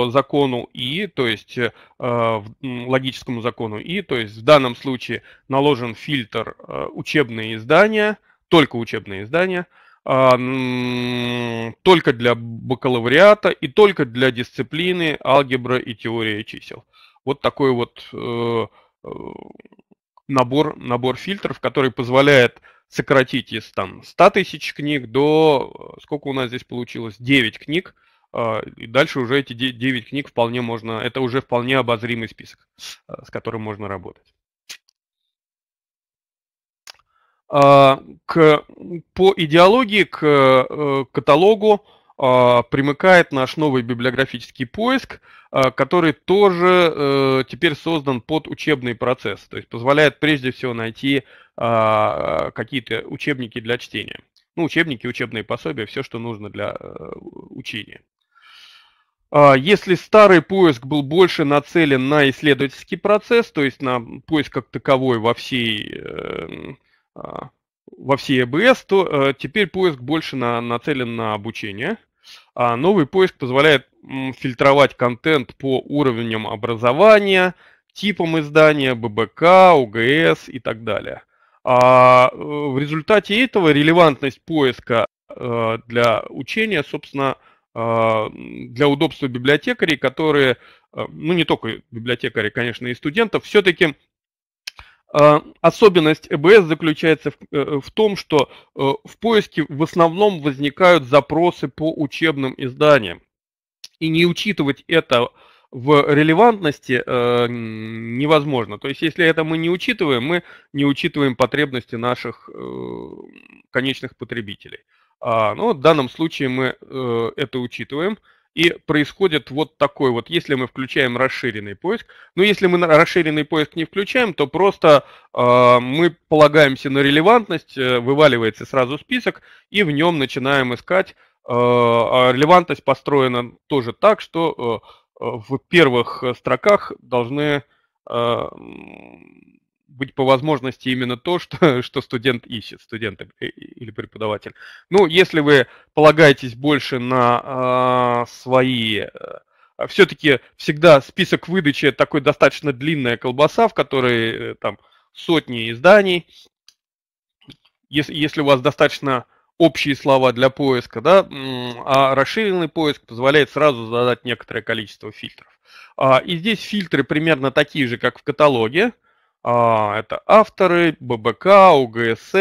э, закону И, то есть логическому закону И, то есть в данном случае наложен фильтр учебные издания, только учебные издания, а, только для бакалавриата и только для дисциплины алгебра и теория чисел. Вот такой вот э, набор, набор фильтров, который позволяет сократить из там 100 тысяч книг до, э, сколько у нас здесь получилось, 9 книг, э, и дальше уже эти 9 книг вполне можно, это уже вполне обозримый список, э, с которым можно работать. А, к, по идеологии, к каталогу а, примыкает наш новый библиографический поиск, а, который тоже э, теперь создан под учебный процесс, то есть позволяет прежде всего найти а, какие-то учебники для чтения. Ну, учебники, учебные пособия, все, что нужно для э, учения. Если старый поиск был больше нацелен на исследовательский процесс, то есть на поиск как таковой во всей, э, во всей ЭБС, то теперь поиск больше на, нацелен на обучение – а новый поиск позволяет фильтровать контент по уровням образования, типам издания, ББК, УГС и так далее. А э, в результате этого релевантность поиска э, для учения, собственно, э, для удобства библиотекарей, которые, ну не только библиотекарей, конечно, и студентов, все-таки а, особенность ЭБС заключается в, э, в том, что э, в поиске в основном возникают запросы по учебным изданиям. И не учитывать это в релевантности э, невозможно. То есть, если это мы не учитываем, мы не учитываем потребности наших э, конечных потребителей. А, но ну, в данном случае мы э, это учитываем. И происходит вот такой вот, если мы включаем расширенный поиск, но ну, если мы расширенный поиск не включаем, то просто э, мы полагаемся на релевантность, э, вываливается сразу список, и в нем начинаем искать. Э, релевантность построена тоже так, что э, э в первых строках должны быть по возможности именно то, что, что студент ищет, студент или преподаватель. Ну, если вы полагаетесь больше на э, свои... Э, а все-таки всегда список выдачи – такой достаточно длинная колбаса, в которой э, там сотни изданий. Если, если у вас достаточно общие слова для поиска, да, а расширенный поиск позволяет сразу задать некоторое количество фильтров. А, и здесь фильтры примерно такие же, как в каталоге – а, это авторы, ББК, УГСН,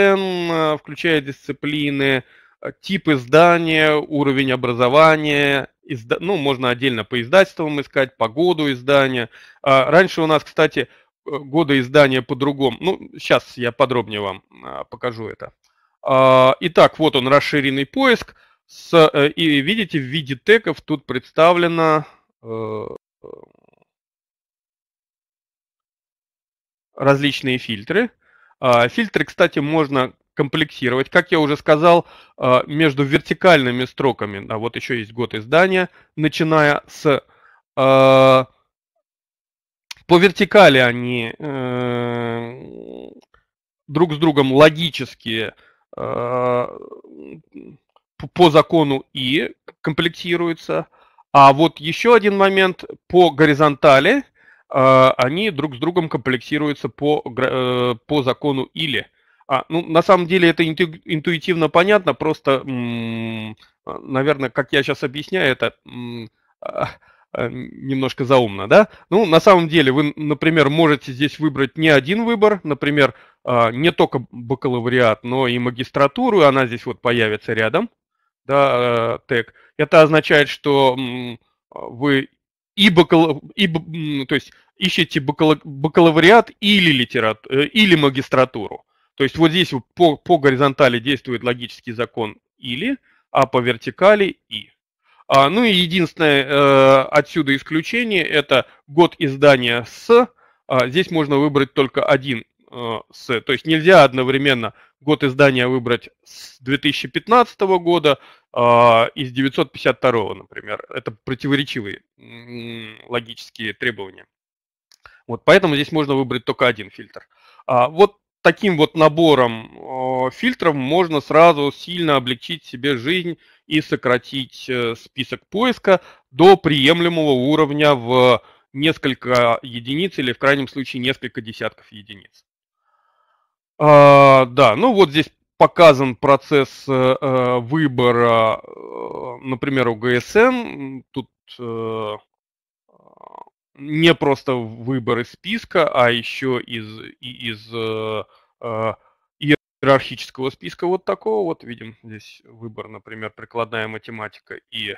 а, включая дисциплины, а, тип издания, уровень образования, изда... ну, можно отдельно по издательствам искать, по году издания. Раньше у нас, кстати, э, годы издания по-другому. Ну, сейчас я подробнее вам покажу это. Итак, вот он, расширенный поиск. С, э, и видите, в виде теков тут представлено э, различные фильтры. А, фильтры, кстати, можно комплексировать. Как я уже сказал, а, между вертикальными строками, а вот еще есть год издания, начиная с... А, по вертикали они э, друг с другом логически по закону И комплектируются. А вот еще один момент по горизонтали – а, они друг с другом комплексируются по, э, по закону или. А, ну, на самом деле это интуитивно понятно, просто, а, наверное, как я сейчас объясняю, это а, немножко заумно, да? Ну, на самом деле, вы, например, можете здесь выбрать не один выбор, например, не только бакалавриат, но и магистратуру, она здесь вот появится рядом, да, э, тег. Это означает, что вы и, бакал, и то есть ищете бакалав... бакалавриат или, литерат... Э, или магистратуру. То есть вот здесь по, по горизонтали действует логический закон или, а по вертикали и. А, ну и единственное э, отсюда исключение – это год издания с. А, здесь можно выбрать только один а, с... То есть нельзя одновременно год издания выбрать с 2015 года э, и с 952, например. Это противоречивые логические требования. Вот, поэтому здесь можно выбрать только один фильтр. А вот таким вот набором э, фильтров можно сразу сильно облегчить себе жизнь и сократить э, список поиска до приемлемого уровня в несколько единиц или в крайнем случае несколько десятков единиц. А, да, ну вот здесь показан процесс э, э, выбора, э, например, у ГСН. Тут э, не просто выбор из списка, а еще из, из э, э, иерархического списка вот такого. Вот видим здесь выбор, например, прикладная математика и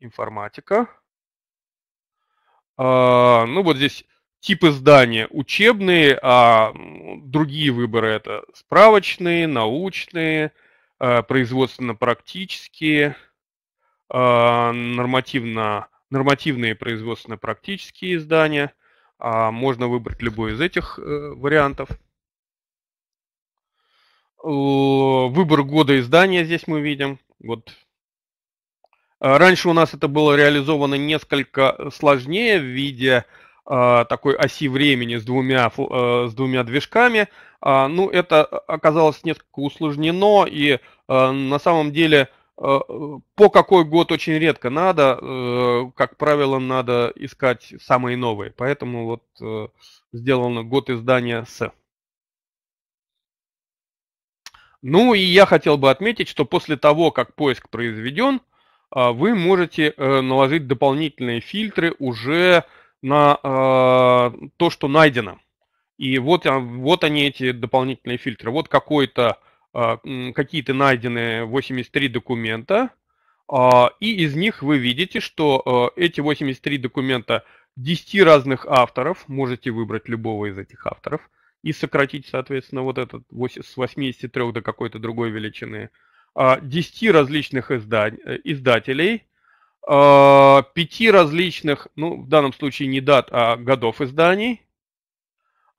информатика. Э, ну вот здесь типы здания учебные, а другие выборы это справочные, научные, э, производственно-практические, а, нормативно, нормативные производственно-практические издания. А, можно выбрать любой из этих э, вариантов. Выбор года издания здесь мы видим. Вот Раньше у нас это было реализовано несколько э, сложнее в виде а, такой оси времени с двумя, э, с двумя движками. А, ну, это оказалось несколько усложнено, и э, на самом деле э, по какой год очень редко надо, как правило, надо искать самые новые. Поэтому вот сделано год издания с. Ну и я хотел бы отметить, что после того, как поиск произведен, а, вы можете наложить дополнительные фильтры уже на э, то, что найдено. И вот, а, вот они, эти дополнительные фильтры. Вот какой-то, э, какие-то найдены 83 документа, э, и из них вы видите, что э, эти 83 документа 10 разных авторов, можете выбрать любого из этих авторов, и сократить, соответственно, вот этот 8, с 83 до какой-то другой величины, 10 различных изда, э, издателей – э, пяти различных, ну, в данном случае не дат, а годов изданий,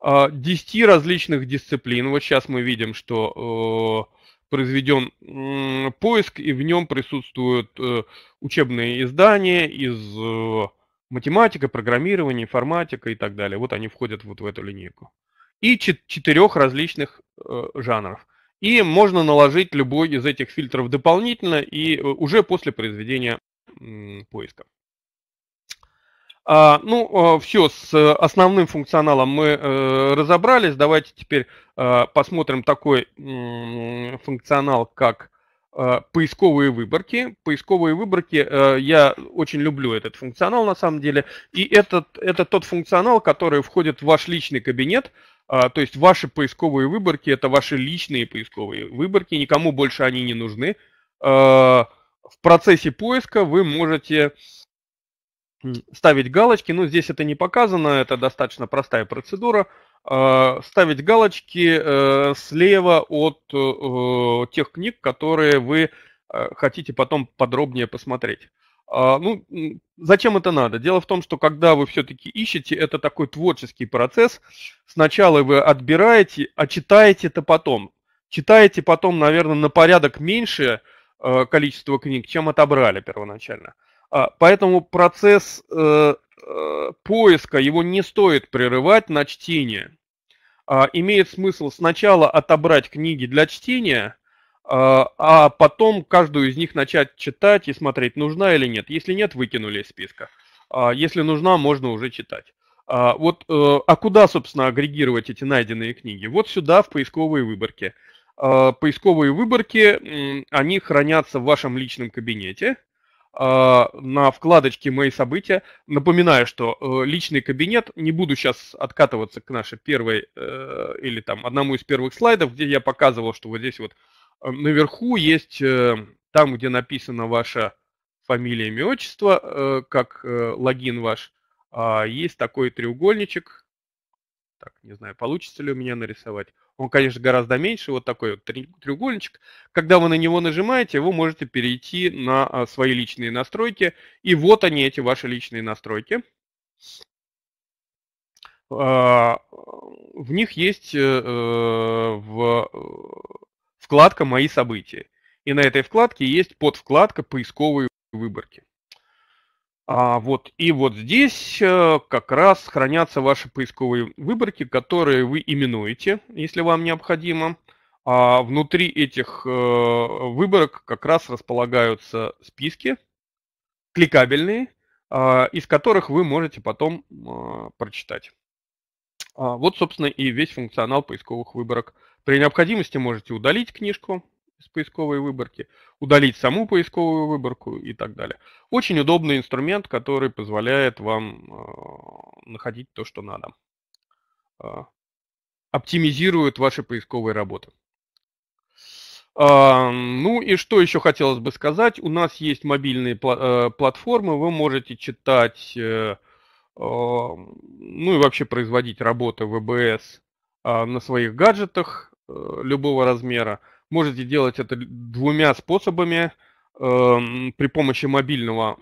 э, десяти различных дисциплин. Вот сейчас мы видим, что э, произведен э, поиск, и в нем присутствуют э, учебные издания из э, математика, программирования, информатика и так далее. Вот они входят вот в эту линейку. И четырех различных э, жанров. И можно наложить любой из этих фильтров дополнительно и э, уже после произведения поиска. А, ну, э, все, с э, основным функционалом мы э, разобрались. Давайте теперь э, посмотрим такой э, функционал, как э, поисковые выборки. Поисковые выборки, я очень люблю этот функционал на самом деле. И этот, это тот функционал, который входит в ваш личный кабинет. А, то есть ваши поисковые выборки, это ваши личные поисковые выборки, никому больше они не нужны а, в процессе поиска вы можете ставить галочки, но ну, здесь это не показано, это достаточно простая процедура, а, ставить галочки э, слева от э, тех книг, которые вы э, хотите потом подробнее посмотреть. А, ну, зачем это надо? Дело в том, что когда вы все-таки ищете, это такой творческий процесс. Сначала вы отбираете, а читаете это потом. Читаете потом, наверное, на порядок меньше, Э, количество книг, чем отобрали первоначально. А, поэтому процесс э, э, поиска его не стоит прерывать на чтение. А, имеет смысл сначала отобрать книги для чтения, а, а потом каждую из них начать читать и смотреть, нужна или нет. Если нет, выкинули из списка. Если нужна, можно уже читать. Вот, а куда, собственно, агрегировать эти найденные книги? Вот сюда, в поисковые выборки. А, поисковые выборки, они хранятся в вашем личном кабинете а, на вкладочке «Мои события». Напоминаю, что э, личный кабинет, не буду сейчас откатываться к нашей первой э, или там одному из первых слайдов, где я показывал, что вот здесь вот э, наверху есть там, где написано ваша фамилия, имя, отчество, как логин ваш, а, есть такой треугольничек. Так, не знаю, получится ли у меня нарисовать. Он, конечно, гораздо меньше, вот такой вот треугольничек. Когда вы на него нажимаете, вы можете перейти на а, свои личные настройки. И вот они, эти ваши личные настройки. А, в них есть э, э, в вкладка «Мои события». И на этой вкладке есть подвкладка «Поисковые выборки». А вот, и вот здесь э, как раз хранятся ваши поисковые выборки, которые вы именуете, если вам необходимо. А внутри этих э, выборок как раз располагаются списки, кликабельные, а, из которых вы можете потом а, прочитать. А вот, собственно, и весь функционал поисковых выборок. При необходимости можете удалить книжку, из поисковой выборки, удалить саму поисковую выборку и так далее. Очень удобный инструмент, который позволяет вам э, находить то, что надо. Э, оптимизирует ваши поисковые работы. Э, ну и что еще хотелось бы сказать. У нас есть мобильные пла э, платформы, вы можете читать, э, э, ну и вообще производить работы ВБС на своих гаджетах любого размера. Можете делать это двумя способами эм, при помощи мобильного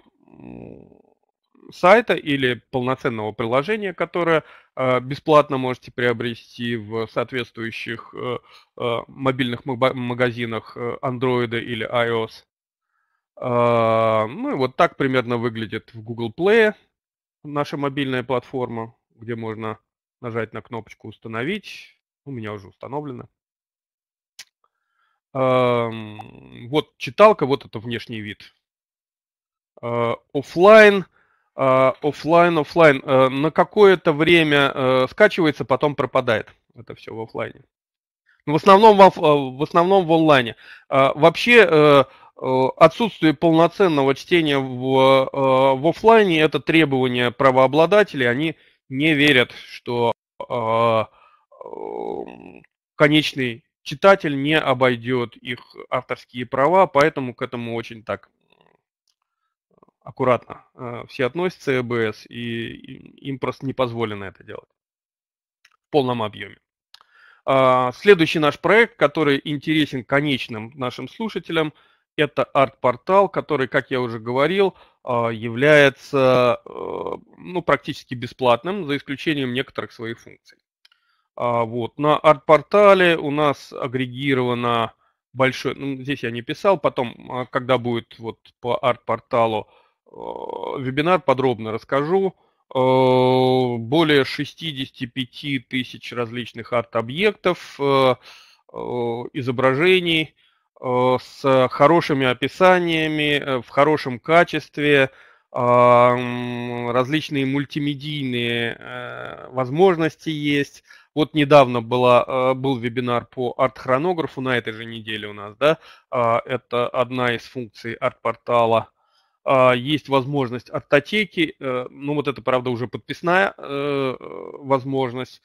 сайта или полноценного приложения, которое э, бесплатно можете приобрести в соответствующих э, э, мобильных магазинах Android или iOS. Ну и вот так примерно выглядит в Google Play наша мобильная платформа, где можно нажать на кнопочку «Установить». У меня уже установлено вот читалка, вот это внешний вид. А, а, оффлайн, оффлайн, оффлайн. На какое-то время э, скачивается, потом пропадает. Это все в офлайне. В основном в, э, в основном в онлайне. А, вообще э, отсутствие полноценного чтения в, в офлайне это требование правообладателей. Они не верят, что конечный читатель не обойдет их авторские права, поэтому к этому очень так э, аккуратно э, все относятся ЭБС, и им просто не позволено это делать в полном объеме. А, следующий наш проект, который интересен конечным нашим слушателям, это арт-портал, который, как я уже говорил, э, является ну, практически бесплатным, за исключением некоторых своих функций. А, вот. На арт-портале у нас агрегировано большое. ну, здесь я не писал, потом, а, когда будет вот по арт-порталу а, вебинар, подробно расскажу. Э, более 65 тысяч различных арт-объектов, изображений с хорошими описаниями, э, в хорошем качестве, различные мультимедийные э, возможности есть, вот недавно была, э, был вебинар по арт-хронографу на этой же неделе у нас, да, а, это одна из функций арт-портала. А, есть возможность артотеки, э, ну вот это, правда, уже подписная э, возможность.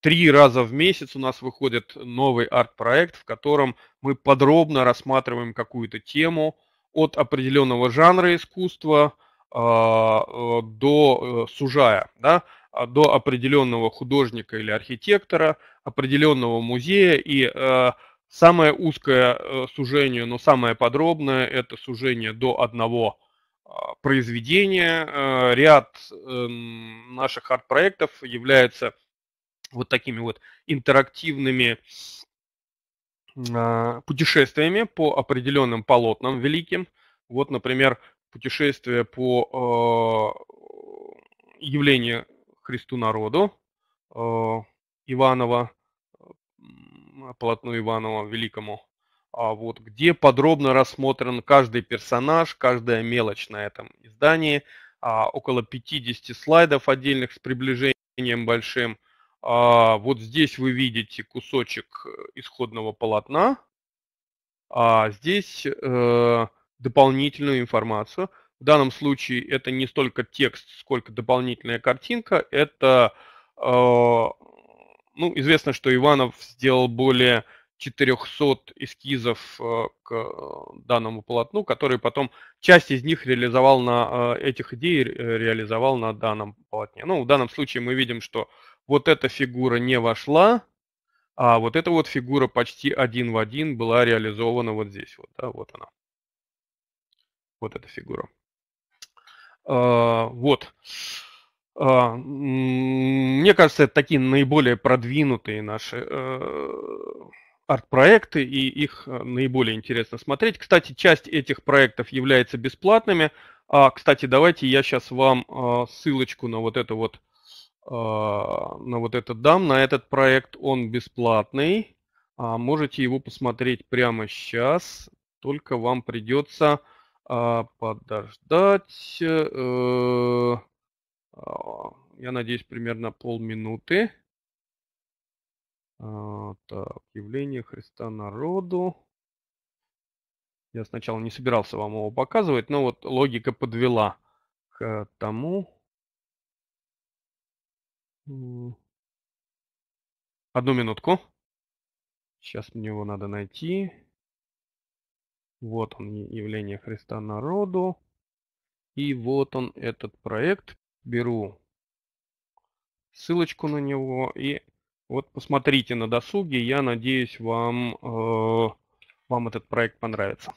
Три раза в месяц у нас выходит новый арт-проект, в котором мы подробно рассматриваем какую-то тему от определенного жанра искусства а, до сужая, да, а, до определенного художника или архитектора, определенного музея. И э, самое узкое э, сужение, но самое подробное, это сужение до одного э, произведения. Э, ряд э, наших арт-проектов является вот такими вот интерактивными э, путешествиями по определенным полотнам великим. Вот, например, путешествие по э, явлению Христу народу э, Иванова, а, полотно Иванова Великому, а вот, где подробно рассмотрен каждый персонаж, каждая мелочь на этом издании, а, около 50 слайдов отдельных с приближением большим. Вот здесь вы видите кусочек э, исходного полотна, а здесь э, дополнительную информацию – в данном случае это не столько текст, сколько дополнительная картинка. Это, э, ну, известно, что Иванов сделал более 400 эскизов э, к э, данному полотну, которые потом часть из них реализовал на этих идей реализовал на данном полотне. Ну, в данном случае мы видим, что вот эта фигура не вошла, а вот эта вот фигура почти один в один была реализована вот здесь вот, да, вот она, вот эта фигура. А, вот. А, мне кажется, это такие наиболее продвинутые наши э, арт-проекты, и их э, наиболее интересно смотреть. Кстати, часть этих проектов является бесплатными. А, кстати, давайте я сейчас вам а, ссылочку на вот это вот на вот этот дам, на этот проект, он бесплатный. Можете его посмотреть прямо сейчас, только вам придется а, подождать. Э, а, я надеюсь, примерно полминуты. А, так, явление Христа народу. Я сначала не собирался вам его показывать, но вот логика подвела к тому. Одну минутку. Сейчас мне его надо найти. Вот он, явление Христа народу. И вот он, этот проект. Беру ссылочку на него. И вот посмотрите на досуге. Я надеюсь, вам, э, вам этот проект понравится.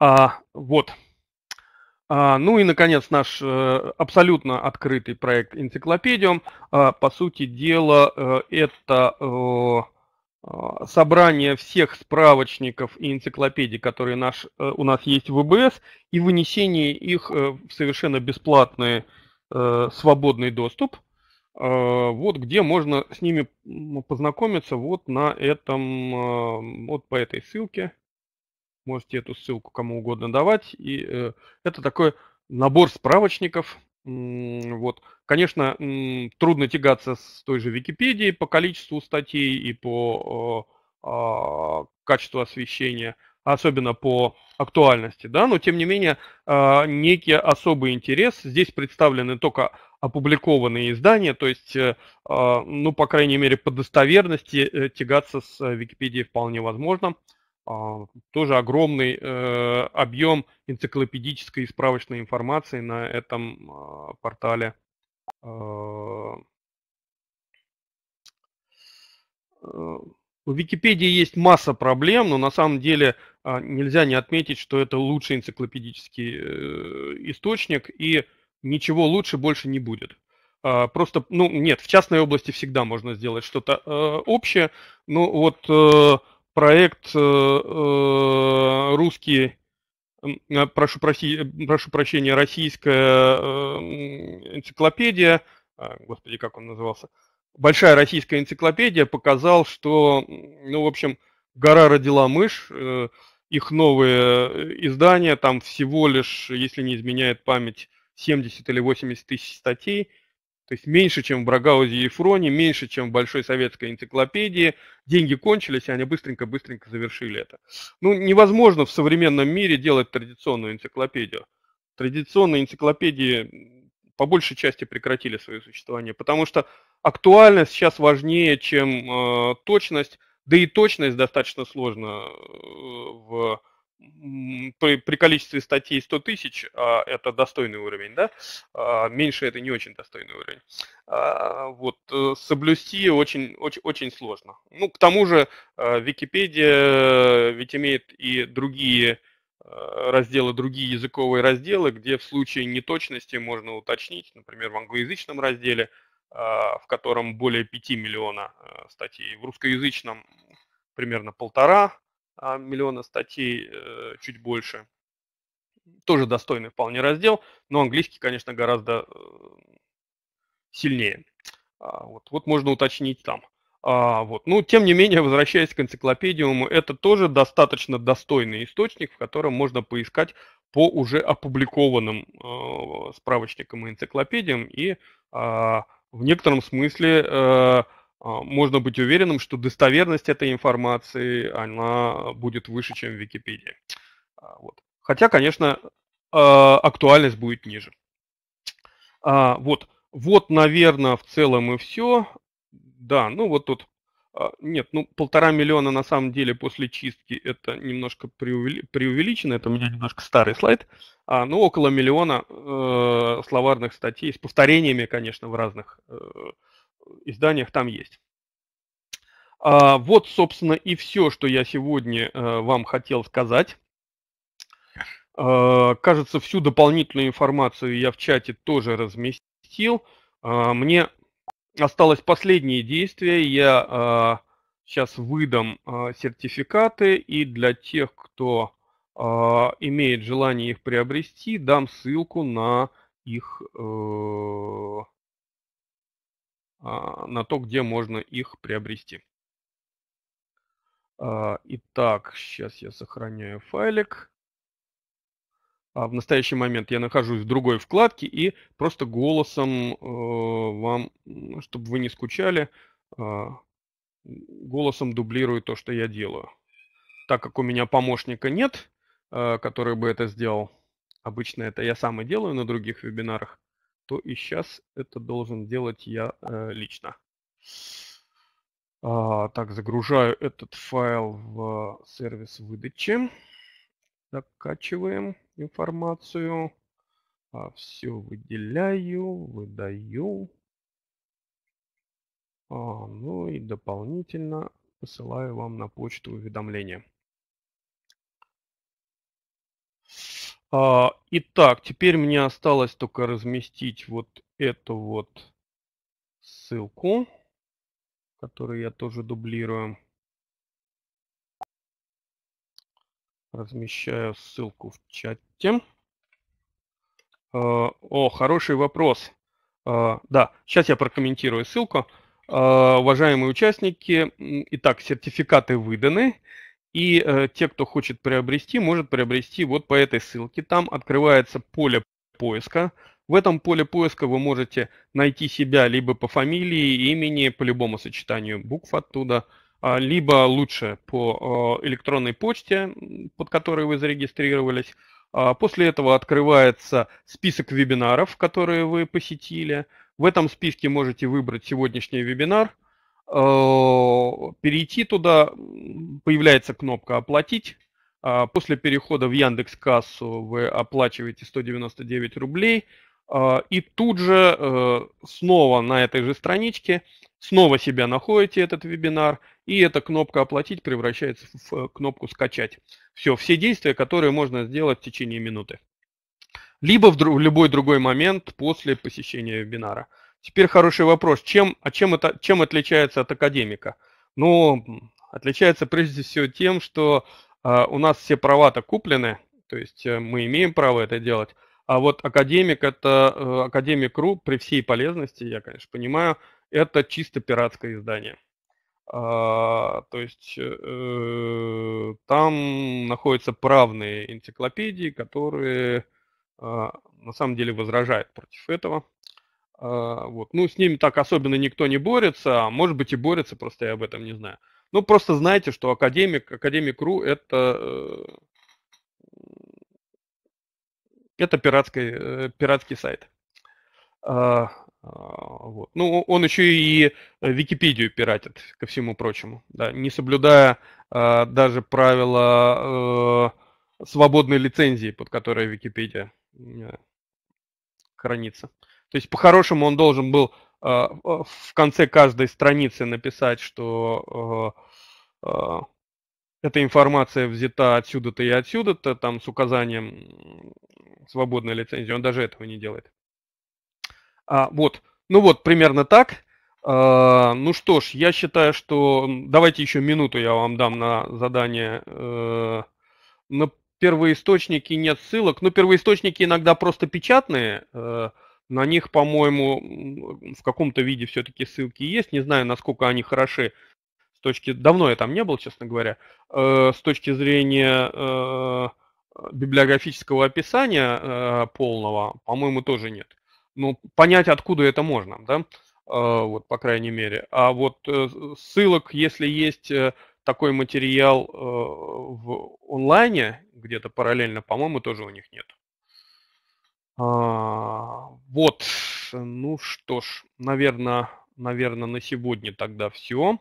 А, вот. А, ну и, наконец, наш э, абсолютно открытый проект «Энциклопедиум». А, по сути дела, э, это э, а, собрание всех справочников и энциклопедий, которые наш, э, у нас есть в ВБС, и вынесение их э, в совершенно бесплатный э, свободный доступ, а, вот где можно с ними познакомиться вот на этом, а, вот по этой ссылке. Можете эту ссылку кому угодно давать. И это такой набор справочников, вот. Конечно, трудно тягаться с той же Википедией по количеству статей и по а, качеству освещения, особенно по актуальности, да, но тем не менее а, некий особый интерес. Здесь представлены только опубликованные издания, то есть, э, а, ну, по крайней мере, по достоверности э, тягаться с э, Википедией вполне возможно. А, тоже огромный э, объем энциклопедической и справочной информации на этом э, портале. Э, а, у Википедии есть масса проблем, но на самом деле нельзя не отметить, что это лучший энциклопедический э, источник, и ничего лучше больше не будет. Просто, ну, нет, в частной области всегда можно сделать что-то э, общее, но вот э, проект э, э, русский, прошу, проси, прошу прощения, российская э, энциклопедия, а, господи, как он назывался, большая российская энциклопедия показал, что, ну, в общем, гора родила мышь, их новые издания, там всего лишь, если не изменяет память, 70 или 80 тысяч статей – то есть меньше, чем в Брагаузе и Ефроне, меньше, чем в Большой советской энциклопедии. Деньги кончились, и они быстренько-быстренько завершили это. Ну, невозможно в современном мире делать традиционную энциклопедию. Традиционные энциклопедии по большей части прекратили свое существование, потому что актуальность сейчас важнее, чем э, точность, да и точность достаточно сложно э, в при, при количестве статей 100 тысяч а, это достойный уровень, да, а, меньше это не очень достойный уровень. А, вот э, соблюсти очень, очень, очень сложно. Ну, к тому же Википедия ведь имеет и другие разделы, другие языковые разделы, где в случае неточности можно уточнить, например, в англоязычном разделе, в котором более 5 миллиона статей, в русскоязычном примерно полтора, а миллиона статей э, чуть больше. Тоже достойный вполне раздел, но английский, конечно, гораздо э, сильнее. А, вот, вот можно уточнить там. А, вот. Ну, тем не менее, возвращаясь к энциклопедиуму, это тоже достаточно достойный источник, в котором можно поискать по уже опубликованным э, справочникам и энциклопедиям и э, в некотором смысле э, а, можно быть уверенным, что достоверность этой информации, она будет выше, чем в Википедии. А, вот. Хотя, конечно, а, актуальность будет ниже. Вот, вот, наверное, в целом и все. Да, ну вот тут, нет, ну полтора миллиона на самом деле после чистки это немножко преувеличено, это у меня немножко старый слайд, А ну около миллиона э, словарных статей с повторениями, конечно, в разных э, изданиях там есть. А, вот, собственно, и все, что я сегодня а, вам хотел сказать. А, кажется, всю дополнительную информацию я в чате тоже разместил. А, мне осталось последнее действие. Я а, сейчас выдам а, сертификаты, и для тех, кто а, имеет желание их приобрести, дам ссылку на их... А, а, на то, где можно их приобрести. А, итак, сейчас я сохраняю файлик. А, в настоящий момент я нахожусь в другой вкладке и просто голосом э, вам, чтобы вы не скучали, голосом дублирую то, что я делаю. Так как у меня помощника нет, э, который бы это сделал, обычно это я сам и делаю на других вебинарах, то и сейчас это должен делать я э, лично. А, так, загружаю этот файл в сервис выдачи. Докачиваем информацию. А, все выделяю, выдаю. А, ну и дополнительно посылаю вам на почту уведомления. А, итак, теперь мне осталось только разместить вот эту вот ссылку, которую я тоже дублирую. Размещаю ссылку в чате. А, о, хороший вопрос. А, да, сейчас я прокомментирую ссылку. А, уважаемые участники, итак, сертификаты выданы. И э, те, кто хочет приобрести, может приобрести вот по этой ссылке. Там открывается поле поиска. В этом поле поиска вы можете найти себя либо по фамилии, имени, по любому сочетанию букв оттуда, а, либо лучше по э, электронной почте, под которой вы зарегистрировались. А, после этого открывается список вебинаров, которые вы посетили. В этом списке можете выбрать сегодняшний вебинар – Э, перейти туда, появляется кнопка «Оплатить». А, после перехода в Яндекс Кассу вы оплачиваете 199 рублей, а, и тут же э, снова на этой же страничке снова себя находите этот вебинар, и эта кнопка «Оплатить» превращается в э, кнопку «Скачать». Все, все действия, которые можно сделать в течение минуты. Либо в, друг, в любой другой момент после посещения вебинара. Теперь хороший вопрос, чем, а чем, это, чем отличается от академика? Ну, отличается прежде всего тем, что э, у нас все права-то куплены, то есть э, мы имеем право это делать, а вот академик это э, академик.ру при всей полезности, я, конечно, понимаю, это чисто пиратское издание. А, то есть э, там находятся правные энциклопедии, которые э, на самом деле возражают против этого. А, вот. Ну, с ними так особенно никто не борется, а может быть и борется, просто я об этом не знаю. Ну, просто знайте, что академик, академикру это, э, это пиратский, э, пиратский сайт. А, вот. Ну, он еще и Википедию пиратит, ко всему прочему, да, не соблюдая даже правила э, свободной лицензии, под которой Википедия хранится. То есть, по-хорошему, он должен был э, э, в конце каждой страницы написать, что э, эта информация взята отсюда-то и отсюда-то, там с указанием свободной лицензии. Он даже этого не делает. А, вот. Ну вот, примерно так. А, ну что ж, я считаю, что... Давайте еще минуту я вам дам на задание. Э, на первоисточники нет ссылок. Ну, первоисточники иногда просто печатные. Э, на них, по-моему, в каком-то виде все-таки ссылки есть. Не знаю, насколько они хороши с точки... Давно я там не был, честно говоря. Э, с точки зрения э, библиографического описания э, полного, по-моему, тоже нет. Ну, понять, откуда это можно, да? Э, вот, по крайней мере. А вот э, ссылок, если есть э, такой материал э, в онлайне, где-то параллельно, по-моему, тоже у них нет. А, вот, ну что ж, наверное, наверное, на сегодня тогда все.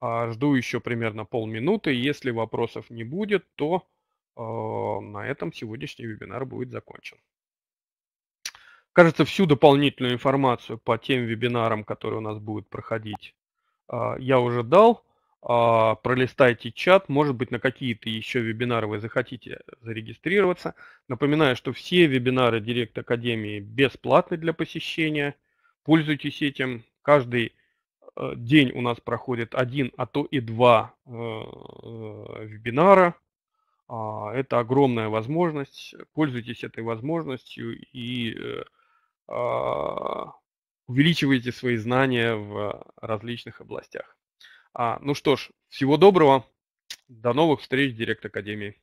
А, жду еще примерно полминуты. Если вопросов не будет, то а, на этом сегодняшний вебинар будет закончен. Кажется, всю дополнительную информацию по тем вебинарам, которые у нас будут проходить, я уже дал. А, пролистайте чат, может быть, на какие-то еще вебинары вы захотите зарегистрироваться. Напоминаю, что все вебинары Директ Академии бесплатны для посещения. Пользуйтесь этим. Каждый э, день у нас проходит один, а то и два э, э, вебинара. А, это огромная возможность. Пользуйтесь этой возможностью и а, увеличивайте свои знания в различных областях. А, ну что ж, всего доброго. До новых встреч в Директ Академии.